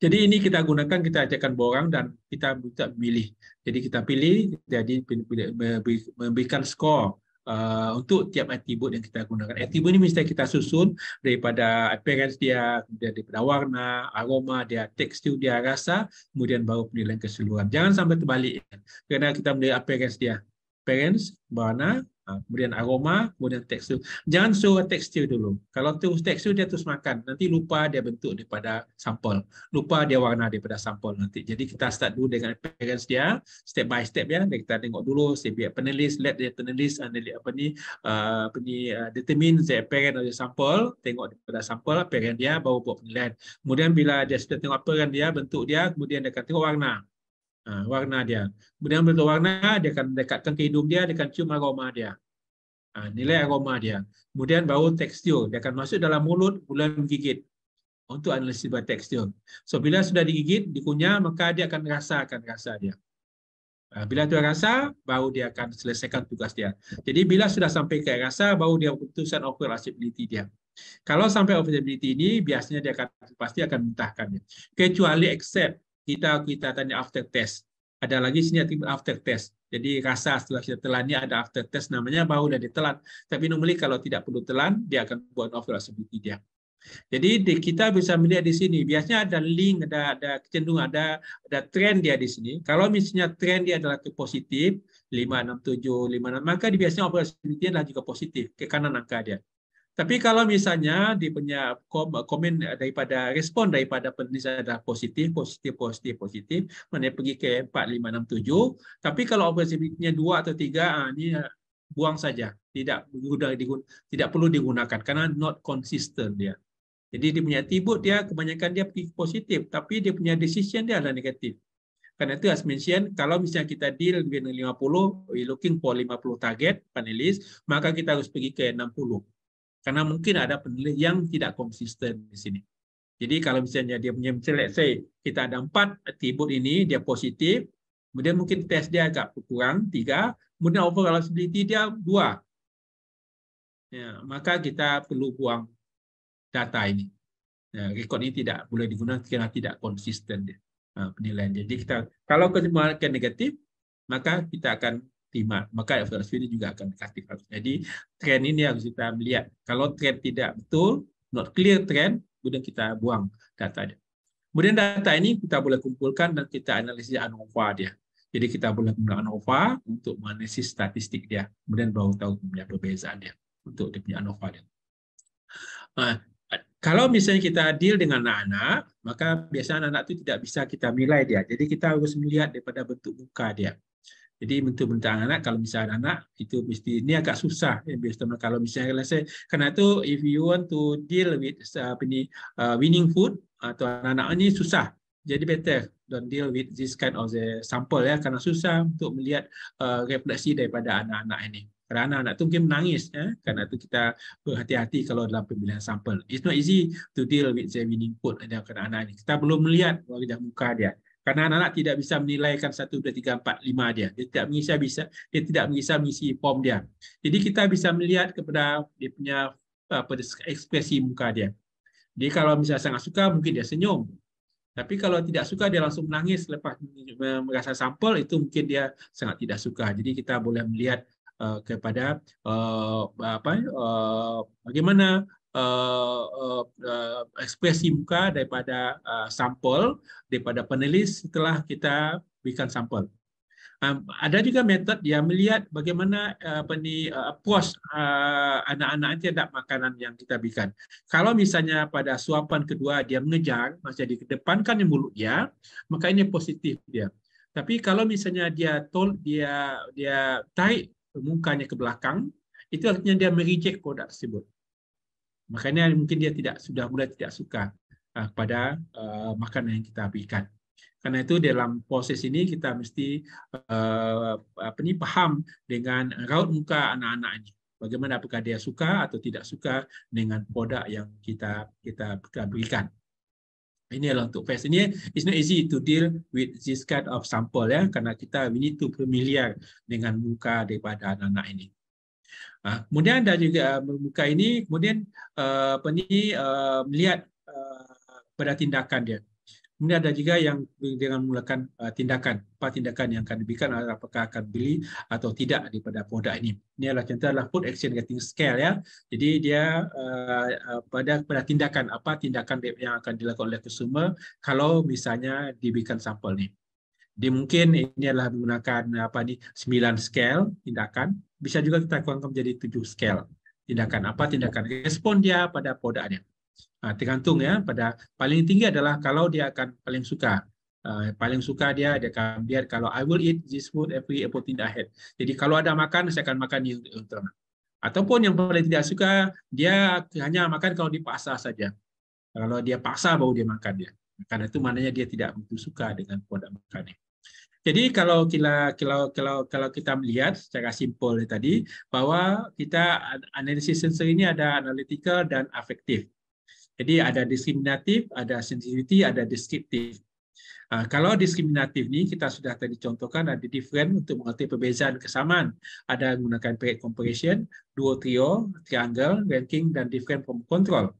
Jadi ini kita gunakan, kita ajakkan borang dan kita minta pilih. Jadi kita pilih, jadi memberikan skor uh, untuk tiap atribut yang kita gunakan. Atribut ini mesti kita susun daripada appearance dia, kemudian daripada warna, aroma dia, tekstur dia, rasa, kemudian baru penilaian keseluruhan. Jangan sampai terbalik. Ya. Kerana kita menilai appearance dia, parents, warna, ha, kemudian aroma, kemudian tekstur. Jangan suruh tekstur dulu. Kalau terus tekstur, dia terus makan. Nanti lupa dia bentuk daripada sampel. Lupa dia warna daripada sampel nanti. Jadi kita start dulu dengan parents dia, step by step ya. Dan kita tengok dulu, saya biar penulis, let dia penulis, analis, apa ni, uh, apa ni uh, determine saya parent atau sampel. Tengok daripada sampel, parent dia, baru buat penilaian. Kemudian bila dia sudah tengok parent dia, bentuk dia, kemudian dia akan tengok warna. ha, ah, warna dia. kemudian bentuk warna, dia akan dekatkan ke hidung dia, dia akan cium aroma dia. Ha, ah, nilai aroma dia. Kemudian baru tekstur, dia akan masuk dalam mulut, bulan gigit untuk analisis bau tekstur. So bila sudah digigit, dikunyah, maka dia akan rasakan rasa dia. Ah, bila dia rasa, baru dia akan selesaikan tugas dia. Jadi bila sudah sampai ke rasa, baru dia keputusan operability dia. Kalau sampai operability ini, biasanya dia akan pasti akan mentahkannya. Kecuali except kita kita tanya after test. Ada lagi sini after test. Jadi rasa setelah kita telannya ada after test namanya bau dan ditelan. Tapi normally kalau tidak perlu telan dia akan buat off seperti dia. Jadi di, kita bisa melihat di sini biasanya ada link ada ada kecenderungan ada ada tren dia di sini. Kalau misalnya tren dia adalah ke positif lima enam maka biasanya dia adalah juga positif ke kanan angka dia. Tapi hmm. kalau misalnya di punya komen daripada respon daripada penulis adalah positif, positif, positif, positif, mana pergi ke 4, 5, 6, 7. Tapi kalau observability-nya 2 atau 3, ah, ini buang saja. Tidak tidak perlu digunakan karena not consistent dia. Jadi dia punya tibut dia kebanyakan dia pergi positif, tapi dia punya decision dia adalah negatif. Karena itu as mentioned, kalau misalnya kita deal dengan 50, we looking for 50 target panelis, maka kita harus pergi ke 60. Karena mungkin ada penilai yang tidak konsisten di sini. Jadi kalau misalnya dia punya let's say kita ada empat atribut ini dia positif, kemudian mungkin tes dia agak berkurang tiga, kemudian overall eligibility dia dua. Ya, maka kita perlu buang data ini. Ya, record ini tidak boleh digunakan karena tidak konsisten dia, eh, penilaian. Jadi kita kalau kesempatan negatif maka kita akan 5. Maka evaluasi ini juga akan negatif. Jadi tren ini harus kita melihat Kalau tren tidak betul, not clear trend, kemudian kita buang data dia. Kemudian data ini kita boleh kumpulkan dan kita analisis ANOVA dia. Jadi kita boleh menggunakan ANOVA untuk menganalisis statistik dia. Kemudian baru tahu punya perbezaan dia untuk dia punya ANOVA dia. Nah, kalau misalnya kita deal dengan anak-anak, maka biasanya anak-anak itu tidak bisa kita nilai dia. Jadi kita harus melihat daripada bentuk muka dia. Jadi untuk bentang anak kalau misalnya ada anak itu mesti ini agak susah ya eh, biasanya kalau misalnya kalau saya karena itu if you want to deal with uh, apa ini uh, winning food uh, atau anak-anak ini susah. Jadi better don't deal with this kind of the eh, sample ya karena susah untuk melihat uh, refleksi daripada anak-anak ini. Kerana anak, anak tu mungkin menangis ya. Karena itu kita berhati-hati kalau dalam pemilihan sampel. It's not easy to deal with the eh, winning food dalam anak-anak ini. Kita belum melihat wajah muka dia. Karena anak-anak tidak bisa menilaikan 1, 2, 3, 4, 5 dia. Dia tidak bisa, bisa dia tidak bisa mengisi form dia. Jadi kita bisa melihat kepada dia punya apa, ekspresi muka dia. Dia kalau misalnya sangat suka, mungkin dia senyum. Tapi kalau tidak suka, dia langsung menangis lepas merasa sampel, itu mungkin dia sangat tidak suka. Jadi kita boleh melihat eh, kepada uh, apa uh, bagaimana Eh, eh, ekspresi muka daripada eh, sampel daripada penulis setelah kita berikan sampel. ada juga metode yang melihat bagaimana apa ni puas anak-anak terhadap makanan yang kita berikan. Kalau misalnya pada suapan kedua dia mengejar, masih dikedepankan mulut dia, maka ini positif dia. Tapi kalau misalnya dia tol dia dia tarik mukanya ke belakang, itu artinya dia mereject produk tersebut. Makanya mungkin dia tidak sudah mulai tidak suka pada ah, kepada eh, makanan yang kita berikan. Karena itu dalam proses ini kita mesti eh, apa ini paham dengan raut muka anak-anak ini. Bagaimana apakah dia suka atau tidak suka dengan produk yang kita kita, berikan. Ini adalah untuk phase ini. It's not easy to deal with this kind of sample ya, karena kita we need to familiar dengan muka daripada anak-anak ini. Ha, kemudian dan juga membuka ah, ini kemudian uh, apa ni uh, melihat uh, pada tindakan dia. Kemudian ada juga yang dengan melakukan uh, tindakan, apa tindakan yang akan diberikan apakah akan beli atau tidak daripada produk ini. Ini adalah contoh adalah put action getting scale ya. Jadi dia uh, pada pada tindakan apa tindakan yang akan dilakukan oleh consumer kalau misalnya diberikan sampel ni. Jadi mungkin ini adalah menggunakan apa di 9 scale tindakan, bisa juga kita kurangkan menjadi 7 scale. Tindakan apa? Tindakan respon dia pada podaannya. Nah, tergantung ya pada paling tinggi adalah kalau dia akan paling suka Uh, paling suka dia dia akan biar kalau I will eat this food every the head Jadi kalau ada makan saya akan makan ini untuk Ataupun yang paling tidak suka dia hanya makan kalau dipaksa saja. Kalau dia paksa baru dia makan dia Karena itu maknanya dia tidak begitu suka dengan produk makannya. Jadi kalau kita kalau kalau kalau kita melihat secara simpel ya tadi bahwa kita analisis sensor ini ada analitikal dan afektif. Jadi ada diskriminatif, ada sensitivity, ada deskriptif. Nah, kalau diskriminatif ini kita sudah tadi contohkan ada different untuk mengerti perbezaan kesamaan. Ada menggunakan period comparison, duo trio, triangle, ranking, dan different from control.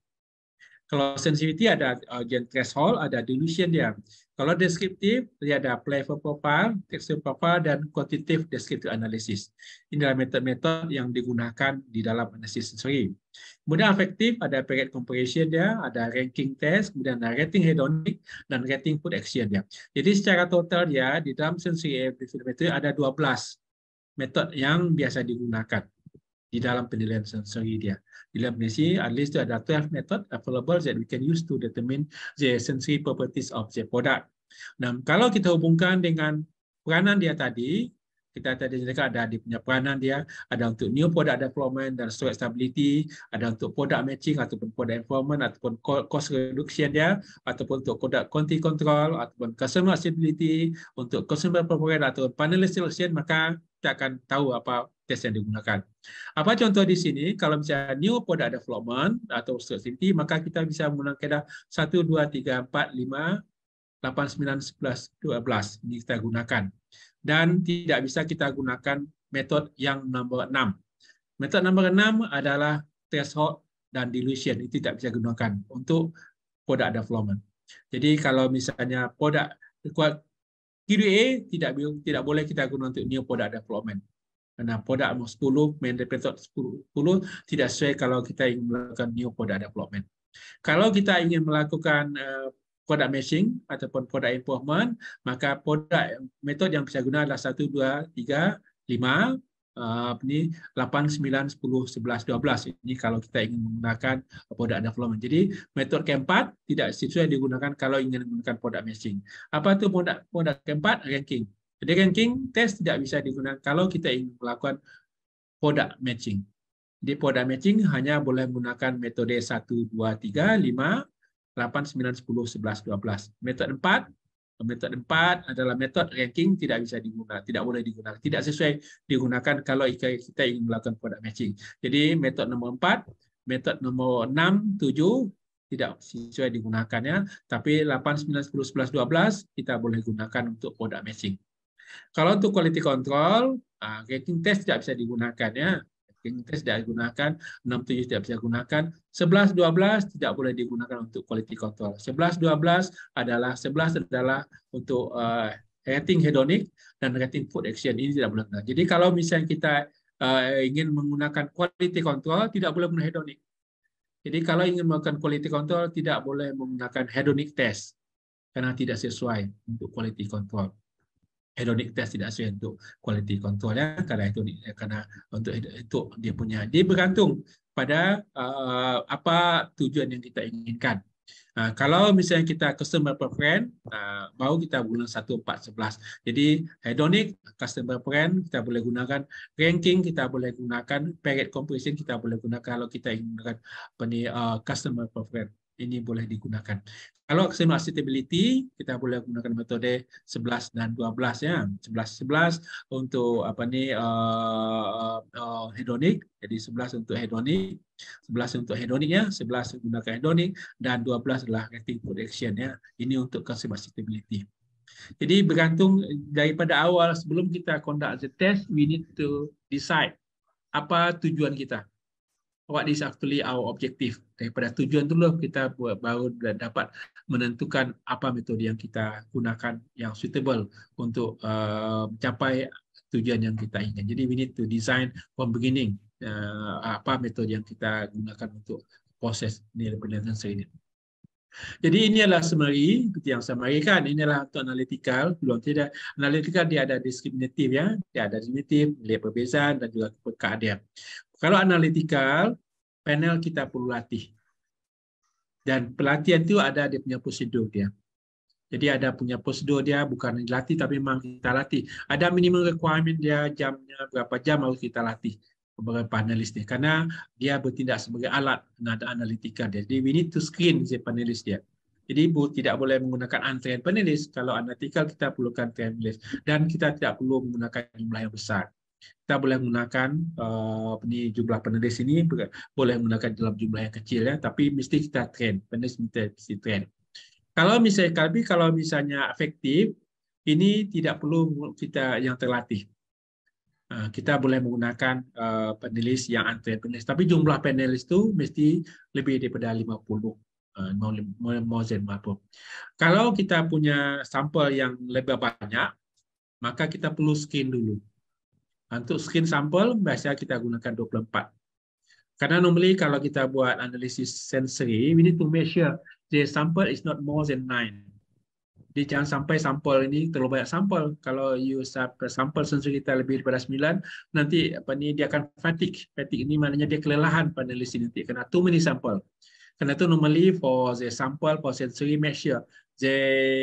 Kalau sensitivity ada agent ah, threshold, ada dilution dia. Kalau deskriptif, dia ada flavor profile, texture profile, dan quantitative descriptive analysis. Ini adalah metode-metode yang digunakan di dalam analisis sensory. Kemudian afektif, ada period comparison dia, ada ranking test, kemudian ada rating hedonic, dan rating food action dia. Jadi secara total dia, di dalam sensory ada 12 metode yang biasa digunakan di dalam penilaian sensori dia. Di dalam penelitian, at least ada 12 method available that we can use to determine the sensory properties of the product. Nah, kalau kita hubungkan dengan peranan dia tadi, kita tadi cakap ada di punya peranan dia, ada untuk new product development dan storage stability, ada untuk product matching ataupun product improvement ataupun cost reduction dia, ataupun untuk product quality control ataupun customer accessibility, untuk consumer preference atau panel selection maka kita akan tahu apa tes yang digunakan. Apa contoh di sini? Kalau misalnya new product development atau society, maka kita bisa menggunakan kaidah 1, 2, 3, 4, 5, 8, 9, 11, 12. Ini kita gunakan. Dan tidak bisa kita gunakan metode yang nomor 6. Metode nomor 6 adalah threshold dan dilution. Itu tidak bisa digunakan untuk product development. Jadi kalau misalnya produk QDA tidak tidak boleh kita gunakan untuk new product development. Karena produk 10, main repertoire 10, 10 tidak sesuai kalau kita ingin melakukan new product development. Kalau kita ingin melakukan uh, product matching ataupun product improvement, maka produk metode yang bisa guna adalah 1, 2, 3, 5, Eh, ini 8, 9, 10, 11, 12. Ini kalau kita ingin menggunakan product development. Jadi metode keempat tidak sesuai digunakan kalau ingin menggunakan product matching. Apa itu produk, produk keempat? Ranking. Jadi ranking test tidak bisa digunakan kalau kita ingin melakukan product matching. Di product matching hanya boleh menggunakan metode 1, 2, 3, 5, 8, 9, 10, 11, 12. Metode 4 Metode empat adalah metode ranking tidak bisa digunakan, tidak boleh digunakan, tidak sesuai digunakan kalau kita ingin melakukan produk matching. Jadi metode nomor empat, metode nomor enam, tujuh tidak sesuai digunakannya. Tapi tapi 8, 9, 10, 11, 12 kita boleh gunakan untuk produk matching. Kalau untuk quality control, ah, ranking test tidak bisa digunakan ya kita tidak digunakan, 7 tidak bisa digunakan, 11 12 tidak boleh digunakan untuk quality control. 11 12 adalah 11 adalah untuk uh, rating hedonik dan rating food action ini tidak boleh Nah, Jadi kalau misalnya kita uh, ingin menggunakan quality control tidak boleh menggunakan hedonic. Jadi kalau ingin menggunakan quality control tidak boleh menggunakan hedonic test karena tidak sesuai untuk quality control hedonic test tidak sesuai untuk quality control ya karena itu karena untuk untuk dia punya dia bergantung pada uh, apa tujuan yang kita inginkan. Uh, kalau misalnya kita customer preference, uh, nah, baru kita guna satu 4, sebelas Jadi hedonic, customer preference, kita boleh gunakan ranking, kita boleh gunakan period completion kita boleh gunakan kalau kita ingin gunakan uh, eh, customer preference ini boleh digunakan. Kalau external accessibility, kita boleh gunakan metode 11 dan 12 ya. 11 11 untuk apa nih eh, uh, eh, uh, eh, hedonik. Jadi 11 untuk hedonik, 11 untuk hedonik ya, 11 menggunakan hedonik dan 12 adalah rating protection ya. Ini untuk external accessibility. Jadi bergantung daripada awal sebelum kita conduct the test, we need to decide apa tujuan kita what is actually our objective. Daripada tujuan dulu kita buat baru dapat menentukan apa metode yang kita gunakan yang suitable untuk uh, mencapai tujuan yang kita inginkan. Jadi we need to design from beginning uh, apa metode yang kita gunakan untuk proses nilai penelitian saya ini. Jadi ini adalah summary yang saya kan. Ini Inilah untuk analitikal. Belum tidak analitikal dia ada diskriminatif ya, dia ada diskriminatif, dia perbezaan dan juga keadaan. Kalau analitikal, panel kita perlu latih. Dan pelatihan itu ada dia punya prosedur dia. Jadi ada punya prosedur dia bukan dilatih tapi memang kita latih. Ada minimum requirement dia jamnya berapa jam harus kita latih beberapa panelis ni karena dia bertindak sebagai alat pengadaan analitika dia. Jadi we need to screen si panelis dia. Jadi ibu tidak boleh menggunakan untrained panelis kalau analitikal kita perlukan trained panelis dan kita tidak perlu menggunakan jumlah yang besar. Kita boleh menggunakan uh, ini jumlah panelis ini boleh menggunakan dalam jumlah yang kecil ya, tapi mesti kita train panelis mesti train. Kalau misalnya kalbi kalau misalnya efektif ini tidak perlu kita yang terlatih Eh, kita boleh menggunakan eh, panelis yang antre panelis. Tapi jumlah panelis itu mesti lebih daripada 50 uh, eh, more than 50. Kalau kita punya sampel yang lebih banyak, maka kita perlu skin dulu. Untuk skin sampel biasanya kita gunakan 24. Karena normally kalau kita buat analisis sensory, we need to measure the sample is not more than 9. Jadi jangan sampai sampel ini terlalu banyak sampel. Kalau you sampel sampel sensitivity lebih daripada 9, nanti apa ni dia akan fatigue. Fatigue ini maknanya dia kelelahan panelis ini nanti kena too many sample. Kena tu normally for the sample for sensory measure, the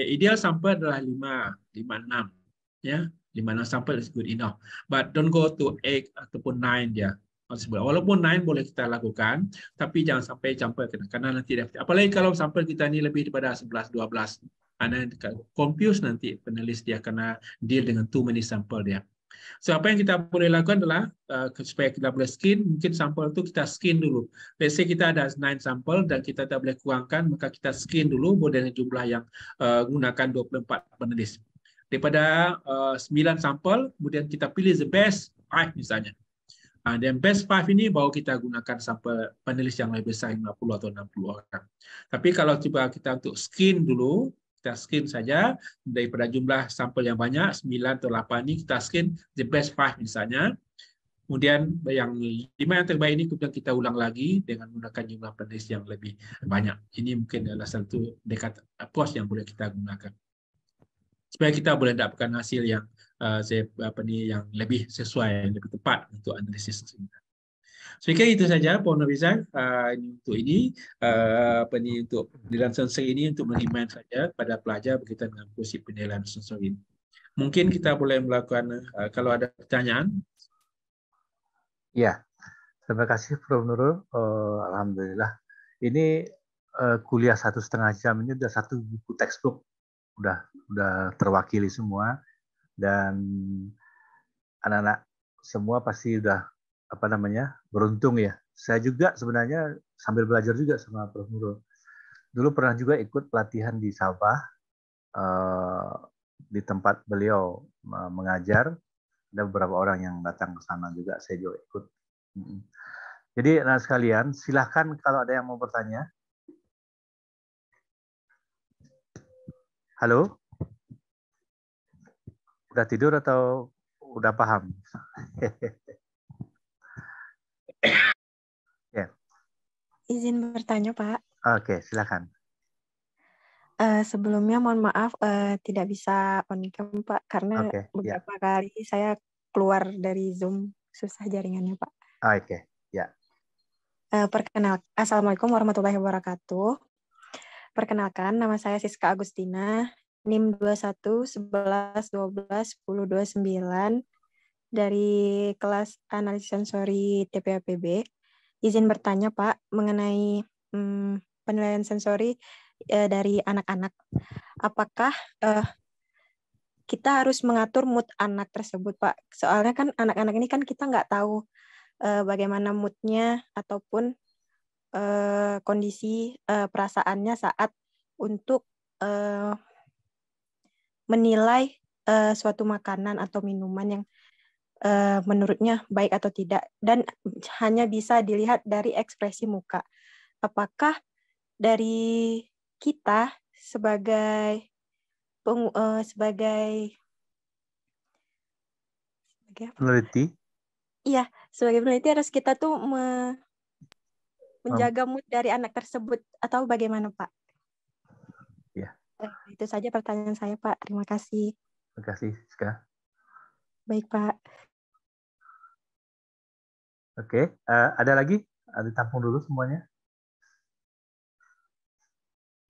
ideal sample adalah 5, 5 6. Ya, yeah? 5 6 sampel is good enough. But don't go to 8 ataupun 9 dia. Possible. Walaupun nine boleh kita lakukan, tapi jangan sampai campur kena. Karena nanti dia, apalagi kalau sampel kita ni lebih daripada 11, 12. Anda confuse nanti penulis dia kena deal dengan too many sample dia. So apa yang kita boleh lakukan adalah uh, supaya kita boleh skin, mungkin sampel itu kita skin dulu. Let's say kita ada 9 sampel dan kita tidak boleh kurangkan, maka kita skin dulu model jumlah yang uh, gunakan 24 penulis. Daripada uh, 9 sampel, kemudian kita pilih the best 5 misalnya. Uh, dan best 5 ini baru kita gunakan sampel penulis yang lebih besar 50 atau 60 orang. Tapi kalau coba kita untuk skin dulu, kita skin saja daripada jumlah sampel yang banyak 9 atau 8 ini kita skin the best five misalnya kemudian yang lima yang terbaik ini kemudian kita ulang lagi dengan menggunakan jumlah penulis yang lebih banyak. Ini mungkin adalah satu dekat post yang boleh kita gunakan supaya kita boleh dapatkan hasil yang uh, apa ni yang lebih sesuai yang lebih tepat untuk analisis kita. Saya kira itu saja Puan Rizal uh, ini untuk ini uh, apa ni untuk penilaian sensor ini untuk meriman saja pada pelajar berkaitan dengan kursi penilaian ini. Mungkin kita boleh melakukan uh, kalau ada pertanyaan. Ya, terima kasih Prof Nurul. Uh, Alhamdulillah. Ini uh, kuliah satu setengah jam ini sudah satu buku textbook sudah udah terwakili semua dan anak-anak semua pasti sudah apa namanya beruntung ya. Saya juga sebenarnya sambil belajar juga sama Prof Nurul. Dulu pernah juga ikut pelatihan di Sabah eh, di tempat beliau mengajar. Ada beberapa orang yang datang ke sana juga. Saya juga ikut. Jadi nah sekalian, silahkan kalau ada yang mau bertanya. Halo? Udah tidur atau udah paham? <laughs> Izin bertanya, Pak. Oke, silakan. Uh, sebelumnya mohon maaf uh, tidak bisa on cam Pak karena okay, ya. beberapa yeah. kali saya keluar dari Zoom susah jaringannya Pak. Ah, oke, okay, ya. Yeah. Uh, perkenal Assalamualaikum warahmatullahi wabarakatuh. Perkenalkan nama saya Siska Agustina, NIM 21 11 12 10 29 dari kelas analisis sensori TPAPB izin bertanya Pak mengenai hmm, penilaian sensori eh, dari anak-anak. Apakah eh, kita harus mengatur mood anak tersebut Pak? Soalnya kan anak-anak ini kan kita nggak tahu eh, bagaimana moodnya ataupun eh, kondisi eh, perasaannya saat untuk eh, menilai eh, suatu makanan atau minuman yang uh, menurutnya baik atau tidak dan hanya bisa dilihat dari ekspresi muka. Apakah dari kita sebagai peng, uh, eh, sebagai sebagai peneliti? Iya, sebagai peneliti harus kita tuh me, menjaga mood dari anak tersebut atau bagaimana, Pak? Ya. itu saja pertanyaan saya, Pak. Terima kasih. Terima kasih, Ska. Baik, Pak. Oke, okay. uh, eh, ada lagi? Eh, ditampung dulu semuanya.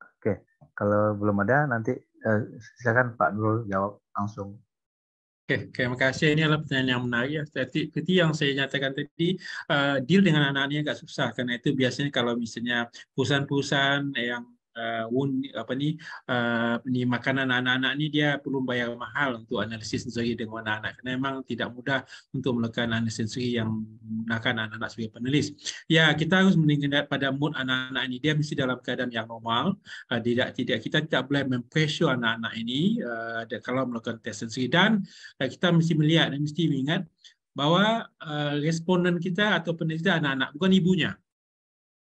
Oke, okay. kalau belum ada nanti uh, silakan Pak Nur jawab langsung. Oke, okay, terima kasih. Ini adalah pertanyaan yang menarik. Ya. Tadi, seperti yang saya nyatakan tadi, uh, deal dengan anak-anaknya agak susah karena itu biasanya kalau misalnya perusahaan-perusahaan yang uh, wound apa ni uh, ni makanan anak-anak ni dia perlu bayar mahal untuk analisis sensori dengan anak-anak Kena memang tidak mudah untuk melakukan analisis sensori yang menggunakan anak-anak sebagai penulis. Ya, kita harus meningkat pada mood anak-anak ini dia mesti dalam keadaan yang normal. Uh, tidak tidak kita tidak boleh mempressure anak-anak ini uh, kalau melakukan tes sensori dan uh, kita mesti melihat dan mesti ingat bahawa uh, responden kita atau penelitian anak-anak bukan ibunya.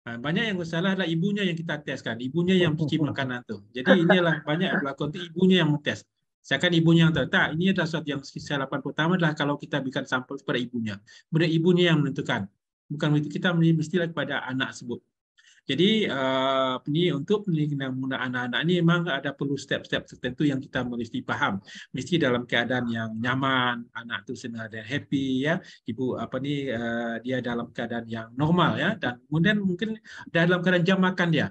Ha, banyak yang bersalah adalah ibunya yang kita teskan, Ibunya yang cuci <laughs> makanan tu. Jadi inilah banyak pelakon berlaku tu ibunya yang test. Seakan ibunya yang tahu. ini adalah sesuatu yang kesalahan pertama adalah kalau kita berikan sampel kepada ibunya. Kemudian ibunya yang menentukan. Bukan begitu. Kita mestilah kepada anak sebut. Jadi uh, ini untuk pendidikan anak-anak ini memang ada perlu step-step tertentu yang kita mesti paham. Mesti dalam keadaan yang nyaman, anak itu senada happy ya, ibu apa nih eh, uh, dia dalam keadaan yang normal ya dan kemudian mungkin dalam keadaan jam makan dia.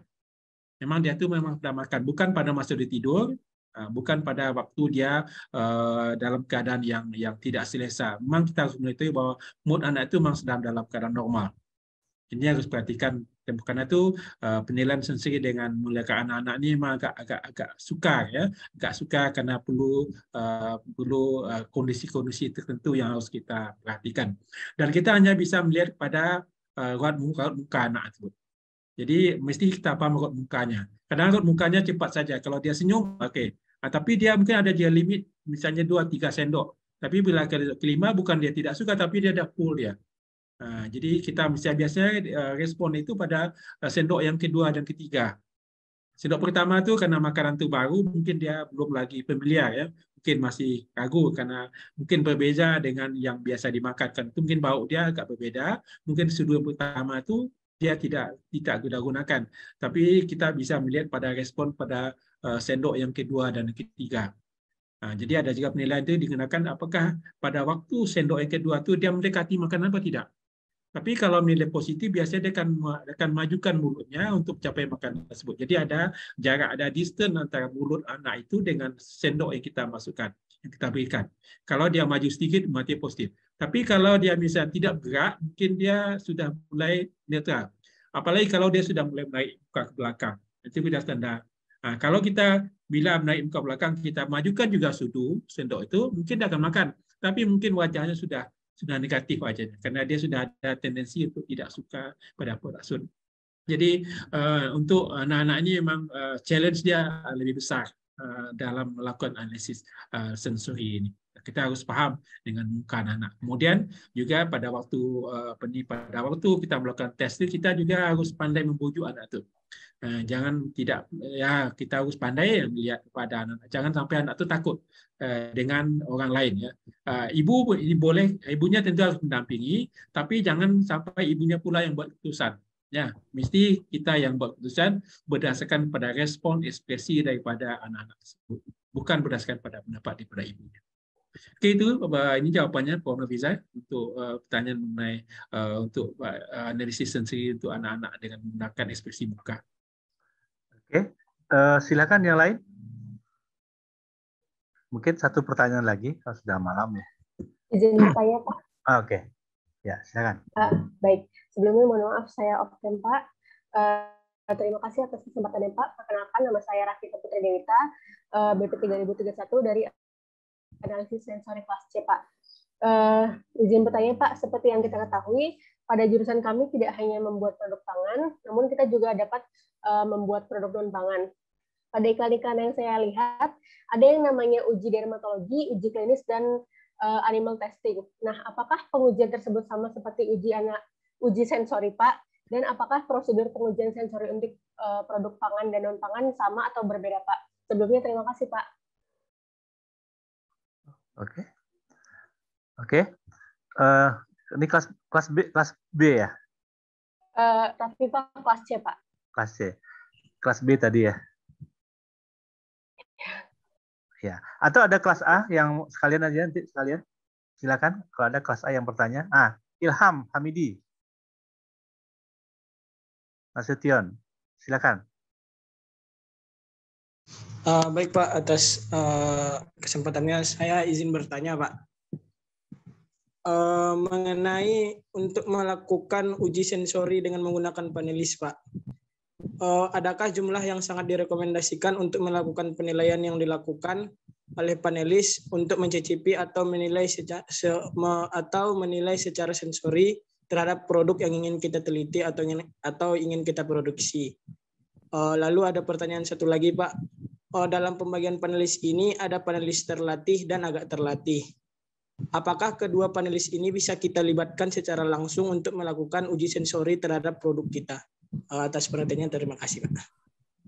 Memang dia tuh memang sudah makan, bukan pada masa dia tidur, eh, bukan pada waktu dia uh, dalam keadaan yang yang tidak selesa. Memang kita harus mengetahui bahwa mood anak itu memang sedang dalam keadaan normal ini harus perhatikan karena itu eh, penilaian sensei dengan mulai ke anak-anak ini memang agak agak agak sukar ya agak sukar karena perlu eh, perlu eh, kondisi-kondisi tertentu yang harus kita perhatikan dan kita hanya bisa melihat pada uh, muka, muka anak tersebut jadi mesti kita paham menurut mukanya kadang raut mukanya cepat saja kalau dia senyum oke okay. nah, tapi dia mungkin ada dia limit misalnya 2 3 sendok tapi bila kelima bukan dia tidak suka tapi dia ada full dia Nah, jadi kita biasanya eh, respon itu pada eh, sendok yang kedua dan ketiga. Sendok pertama itu karena makanan itu baru, mungkin dia belum lagi familiar ya, mungkin masih ragu karena mungkin berbeza dengan yang biasa dimakan. Kan mungkin bau dia agak berbeda, mungkin sudut pertama itu dia tidak tidak kita gunakan. Tapi kita bisa melihat pada respon pada eh, sendok yang kedua dan ketiga. Nah, jadi ada juga penilaian itu digunakan apakah pada waktu sendok yang kedua itu dia mendekati makanan atau tidak. Tapi kalau nilai positif biasanya dia akan akan majukan mulutnya untuk capai makanan tersebut. Jadi ada jarak, ada distance antara mulut anak itu dengan sendok yang kita masukkan, yang kita berikan. Kalau dia maju sedikit, mati positif. Tapi kalau dia misalnya tidak bergerak, mungkin dia sudah mulai netral. Apalagi kalau dia sudah mulai naik muka ke belakang. Itu sudah tanda. Nah, kalau kita bila naik muka belakang, kita majukan juga sudu sendok itu, mungkin dia akan makan. Tapi mungkin wajahnya sudah sudah negatif aja kerana dia sudah ada tendensi untuk tidak suka pada produksun. Jadi uh, untuk anak-anak ini memang uh, challenge dia lebih besar uh, dalam melakukan analisis uh, sensori ini. Kita harus faham dengan muka anak-anak. Kemudian juga pada waktu uh, pada waktu kita melakukan test itu kita juga harus pandai membujuk anak tu. Eh, jangan tidak ya kita harus pandai melihat kepada anak. Jangan sampai anak itu takut eh, dengan orang lain ya. Eh, ibu ini boleh ibunya tentu harus mendampingi, tapi jangan sampai ibunya pula yang buat keputusan. Ya, mesti kita yang buat keputusan berdasarkan pada respon ekspresi daripada anak-anak tersebut, bukan berdasarkan pada pendapat daripada ibunya. Oke itu ini jawabannya Prof. Nafiza untuk pertanyaan mengenai untuk uh, analisis sensori untuk anak-anak dengan menggunakan ekspresi muka. Oke, uh, silakan yang lain. Mungkin satu pertanyaan lagi kalau sudah malam ya. Izin <clears throat> saya Pak. Ah, oke, okay. ya silakan. Uh, baik, sebelumnya mohon maaf saya off Pak. Uh, Terima kasih atas kesempatan kesempatannya Pak. Perkenalkan nama saya Rafika Putri Dewita, uh, BP 3031 dari analisis sensori kelas C Pak. Uh, izin bertanya Pak, seperti yang kita ketahui, pada jurusan kami tidak hanya membuat produk pangan, namun kita juga dapat uh, membuat produk non pangan. Pada iklan-iklan yang saya lihat, ada yang namanya uji dermatologi, uji klinis, dan uh, animal testing. Nah, apakah pengujian tersebut sama seperti uji anak uji sensori, Pak? Dan apakah prosedur pengujian sensori untuk uh, produk pangan dan non pangan sama atau berbeda, Pak? Sebelumnya terima kasih, Pak. Oke. Okay. Oke. Okay. Uh, ini kelas kelas B kelas B ya? Uh, eh, pak kelas C pak. Kelas C, kelas B tadi ya? Ya. Atau ada kelas A yang sekalian aja nanti sekalian. Silakan kalau ada kelas A yang bertanya. Ah, Ilham Hamidi. Nasution, silakan. Uh, baik Pak, atas uh, kesempatannya saya izin bertanya Pak. Eh, mengenai untuk melakukan uji sensori dengan menggunakan panelis, Pak. Uh, adakah jumlah yang sangat direkomendasikan untuk melakukan penilaian yang dilakukan oleh panelis untuk mencicipi atau menilai secara, se, me, atau menilai secara sensori terhadap produk yang ingin kita teliti atau ingin atau ingin kita produksi? Uh, lalu ada pertanyaan satu lagi, Pak. Uh, dalam pembagian panelis ini ada panelis terlatih dan agak terlatih Apakah kedua panelis ini bisa kita libatkan secara langsung untuk melakukan uji sensori terhadap produk kita? Eh, atas perhatiannya terima kasih, Pak.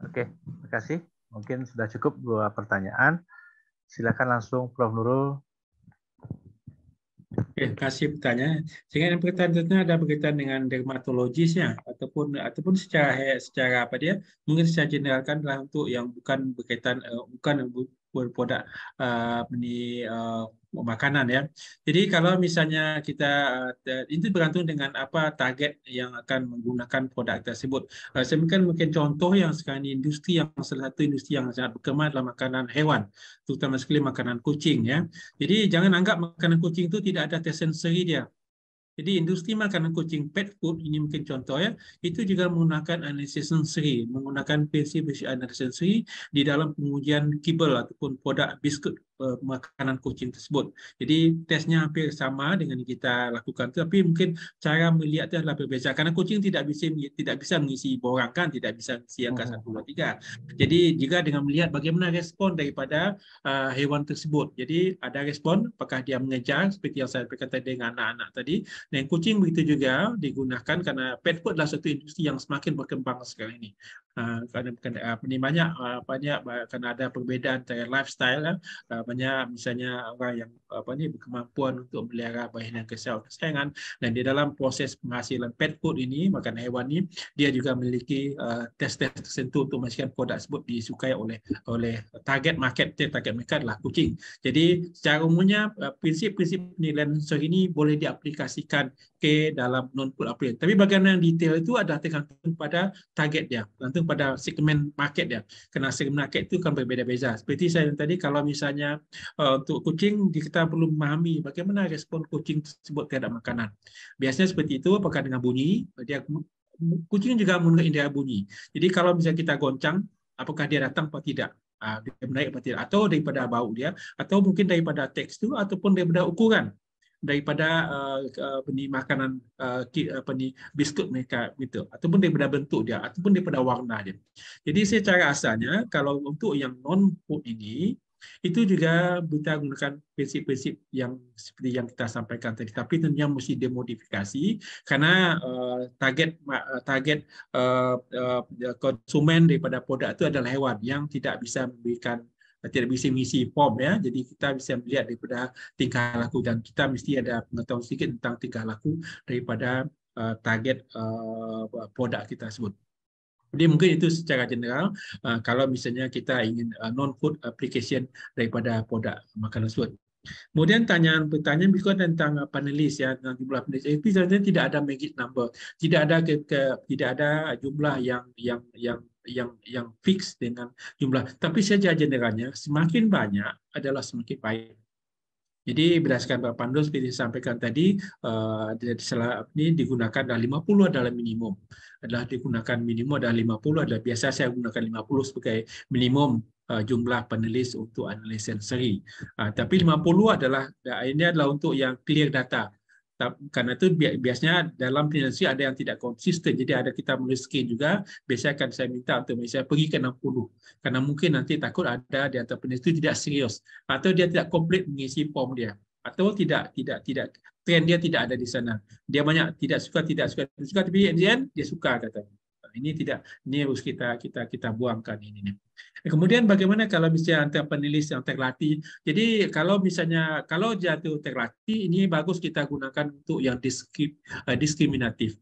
Oke, terima kasih. Mungkin sudah cukup dua pertanyaan. Silakan langsung Prof. Nurul. Oke, kasih pertanyaan. Sehingga yang pertanyaannya ada berkaitan dengan dermatologisnya ataupun ataupun secara secara apa dia mungkin secara generalkan untuk yang bukan berkaitan eh, bukan produk uh, uh, makanan ya. Jadi kalau misalnya kita uh, itu bergantung dengan apa target yang akan menggunakan produk tersebut. Uh, saya mungkin mungkin contoh yang sekarang ini industri yang salah satu industri yang sangat berkemas adalah makanan hewan, terutama sekali makanan kucing ya. Jadi jangan anggap makanan kucing itu tidak ada tesensori dia. Jadi industri makanan kucing pet food ini mungkin contoh ya, itu juga menggunakan analisis sensory, menggunakan PC-PC analisis sensory di dalam pengujian kibble ataupun produk biskut Eh, makanan kucing tersebut. Jadi tesnya hampir sama dengan kita lakukan, tapi mungkin cara melihatnya adalah berbeza. Karena kucing tidak bisa tidak bisa mengisi borang kan, tidak bisa mengisi angka hmm. tiga. Jadi juga dengan melihat bagaimana respon daripada uh, hewan tersebut. Jadi ada respon, apakah dia mengejar seperti yang saya berkata dengan anak-anak tadi. Dan kucing begitu juga digunakan karena pet food adalah satu industri yang semakin berkembang sekarang ini. Ah, kerana apa ah, ni banyak ah, banyak kerana ada perbezaan antara lifestyle kan banyak misalnya orang yang apa ni berkemampuan untuk melihara bahinan kesihatan kesayangan dan di dalam proses penghasilan pet food ini makan hewan ni dia juga memiliki test-test uh, tersentuh untuk memastikan produk tersebut disukai oleh oleh target market dia eh, target mereka adalah kucing jadi secara umumnya prinsip-prinsip penilaian sensor ini boleh diaplikasikan ke dalam non-food apa tapi bagaimana yang detail itu adalah tergantung pada target dia tergantung pada segmen market ya. Karena segmen market itu kan berbeda-beda. Seperti saya tadi kalau misalnya uh, untuk kucing kita perlu memahami bagaimana respon kucing tersebut terhadap makanan. Biasanya seperti itu apakah dengan bunyi dia kucing juga menggunakan indera bunyi. Jadi kalau misalnya kita goncang apakah dia datang atau tidak ah, dia menaik atau tidak atau daripada bau dia atau mungkin daripada tekstur ataupun daripada ukuran daripada uh, uh, makanan uh, apa ni biskut mereka itu ataupun daripada bentuk dia ataupun daripada warna dia. Jadi secara asalnya kalau untuk yang non food ini itu juga kita gunakan prinsip-prinsip yang seperti yang kita sampaikan tadi tapi tentunya mesti dimodifikasi karena uh, target uh, target uh, uh, konsumen daripada produk itu adalah hewan yang tidak bisa memberikan tidak bisa mengisi form ya. Jadi kita bisa melihat daripada tingkah laku dan kita mesti ada pengetahuan sedikit tentang tingkah laku daripada uh, target uh, produk kita sebut Jadi mungkin itu secara general uh, kalau misalnya kita ingin uh, non-food application daripada produk makanan sebut Kemudian tanyaan pertanyaan berikut tentang panelis ya tentang jumlah panelis. Itu sebenarnya tidak ada magic number, tidak ada ke, ke, tidak ada jumlah yang yang yang yang yang fix dengan jumlah. Tapi saja generalnya semakin banyak adalah semakin baik. Jadi berdasarkan Pak Pandu seperti disampaikan tadi, eh, ini digunakan adalah 50 adalah minimum. Adalah digunakan minimum adalah 50 adalah biasa saya gunakan 50 sebagai minimum eh, jumlah penulis untuk analisis seri ah, Tapi 50 adalah nah, ini adalah untuk yang clear data karena itu biasanya dalam finansi ada yang tidak konsisten. Jadi ada kita miskin juga, biasanya akan saya minta untuk misalnya pergi ke 60. Karena mungkin nanti takut ada di antara penulis itu tidak serius atau dia tidak komplit mengisi form dia atau tidak tidak tidak tren dia tidak ada di sana. Dia banyak tidak suka tidak suka tidak suka tapi in the end dia suka katanya. Ini tidak ini harus kita kita kita buangkan ini. Kemudian bagaimana kalau misalnya antar penulis yang terlatih? Jadi kalau misalnya kalau jatuh terlatih ini bagus kita gunakan untuk yang eh, diskriminatif.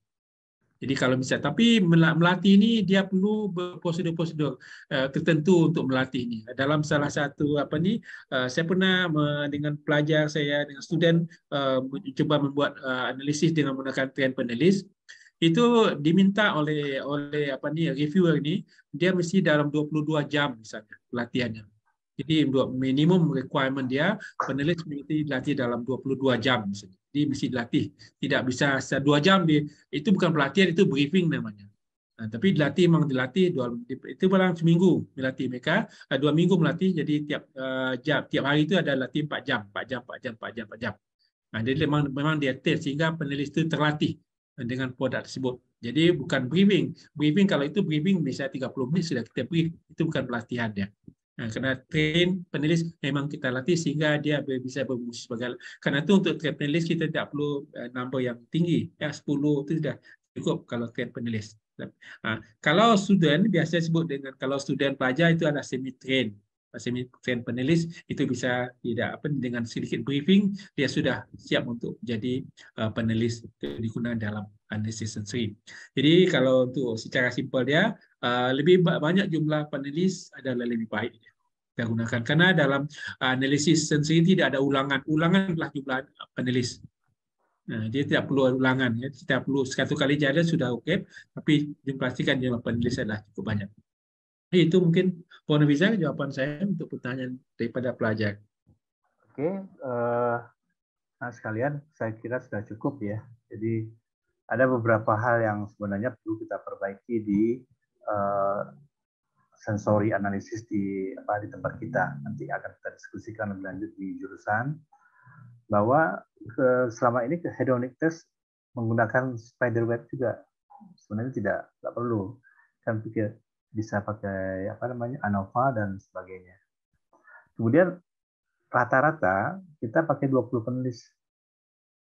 Jadi kalau misalnya, tapi melatih ini dia perlu prosedur-prosedur eh, tertentu untuk melatih ini. Dalam salah satu apa ni, eh, saya pernah dengan pelajar saya dengan student mencoba membuat analisis dengan menggunakan trend penulis itu diminta oleh oleh apa nih reviewer ini dia mesti dalam 22 jam misalnya latihannya. Jadi minimum requirement dia penulis mesti dilatih dalam 22 jam misalnya. Jadi mesti dilatih. Tidak bisa dua jam di itu bukan pelatihan itu briefing namanya. Nah, tapi dilatih memang dilatih dua, itu barang seminggu melatih mereka ah, dua minggu melatih jadi tiap uh, jam tiap hari itu ada latih 4 jam 4 jam 4 jam 4 jam 4 jam. Nah, jadi memang memang dia test sehingga penulis itu terlatih dengan produk tersebut. Jadi bukan briefing. Briefing kalau itu briefing misalnya 30 menit sudah kita brief, itu bukan pelatihan dia. Nah, ha, karena train penulis memang kita latih sehingga dia boleh bisa berfungsi sebagai karena itu untuk train penulis kita tidak perlu uh, number yang tinggi ya 10 itu sudah cukup kalau train penulis. Uh, kalau student biasa sebut dengan kalau student pelajar itu ada semi train semikian panelis itu bisa tidak apa dengan sedikit briefing dia sudah siap untuk jadi uh, panelis digunakan dalam analisis sensory. Jadi kalau untuk secara simpel dia uh, lebih banyak jumlah panelis adalah lebih baik kita gunakan karena dalam analisis sensory tidak ada ulangan. Ulanganlah jumlah panelis. Nah, dia tidak perlu ulangan. Ya. Tidak perlu satu kali jalan sudah oke, okay, tapi dipastikan jumlah panelis adalah cukup banyak. Itu mungkin Mohon bisa jawaban saya untuk pertanyaan daripada pelajar. Oke, uh, nah sekalian saya kira sudah cukup ya. Jadi ada beberapa hal yang sebenarnya perlu kita perbaiki di uh, sensori analisis di apa di tempat kita. Nanti akan kita diskusikan lebih lanjut di jurusan bahwa selama ini ke hedonic test menggunakan spider web juga sebenarnya tidak tidak perlu kan pikir bisa pakai apa namanya ANOVA dan sebagainya. Kemudian rata-rata kita pakai 20 penulis.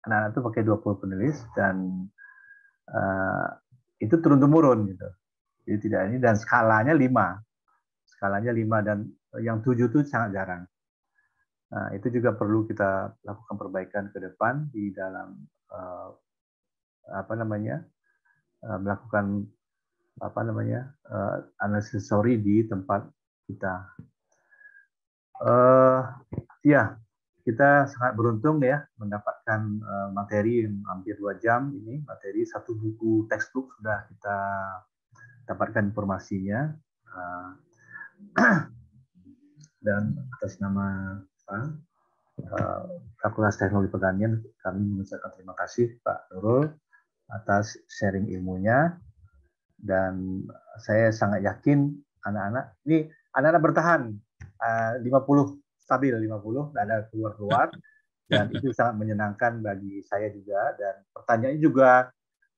Anak-anak itu pakai 20 penulis dan uh, itu turun-temurun gitu. Jadi tidak ini dan skalanya 5. Skalanya 5 dan yang 7 itu sangat jarang. Nah, itu juga perlu kita lakukan perbaikan ke depan di dalam uh, apa namanya? Uh, melakukan apa namanya uh, eh, anasensori di tempat kita. Uh, ya, kita sangat beruntung ya mendapatkan uh, materi yang hampir dua jam ini materi satu buku textbook sudah kita dapatkan informasinya uh, <clears throat> dan atas nama uh, Fakultas Teknologi Pertanian kami mengucapkan terima kasih Pak Nurul atas sharing ilmunya dan saya sangat yakin anak-anak ini anak-anak bertahan eh, uh, 50 stabil 50 tidak ada keluar-keluar <laughs> dan itu sangat menyenangkan bagi saya juga dan pertanyaannya juga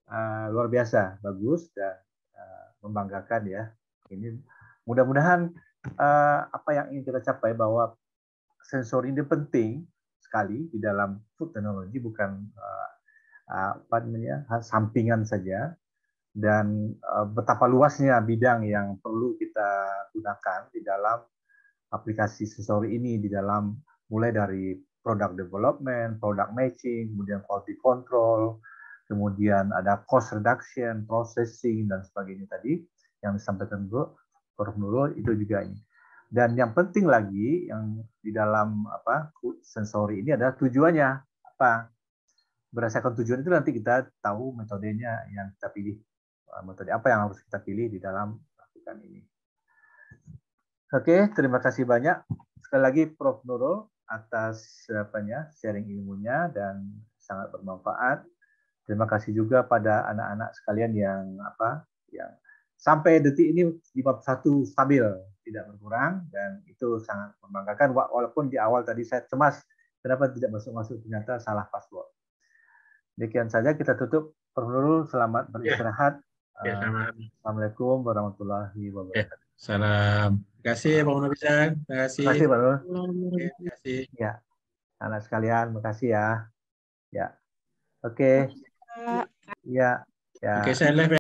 eh, luar biasa bagus dan eh, membanggakan ya ini mudah-mudahan apa yang ingin kita capai bahwa sensor ini penting sekali di dalam food technology bukan apa namanya sampingan saja dan eh, betapa luasnya bidang yang perlu kita gunakan di dalam aplikasi sensori ini di dalam mulai dari product development, product matching, kemudian quality control, kemudian ada cost reduction, processing dan sebagainya tadi yang disampaikan Bu Prof Nurul itu juga ini. Dan yang penting lagi yang di dalam apa sensori ini adalah tujuannya apa? Berdasarkan tujuan itu nanti kita tahu metodenya yang kita pilih metode apa yang harus kita pilih di dalam melakukan ini. Oke, terima kasih banyak sekali lagi Prof Nurul atas apanya sharing ilmunya dan sangat bermanfaat. Terima kasih juga pada anak-anak sekalian yang apa yang sampai detik ini di bab satu stabil tidak berkurang dan itu sangat membanggakan walaupun di awal tadi saya cemas kenapa tidak masuk-masuk ternyata salah password. Demikian saja kita tutup Prof Nurul selamat beristirahat. Ya, nah, Assalamualaikum warahmatullahi wabarakatuh. Ya, salam. Terima kasih Pak Nobisa. Terima kasih. Terima kasih Pak Oke, Terima kasih. Ya. Anak sekalian, makasih ya. Ya. Oke. Okay. Ya. ya. Oke, okay, saya live ya.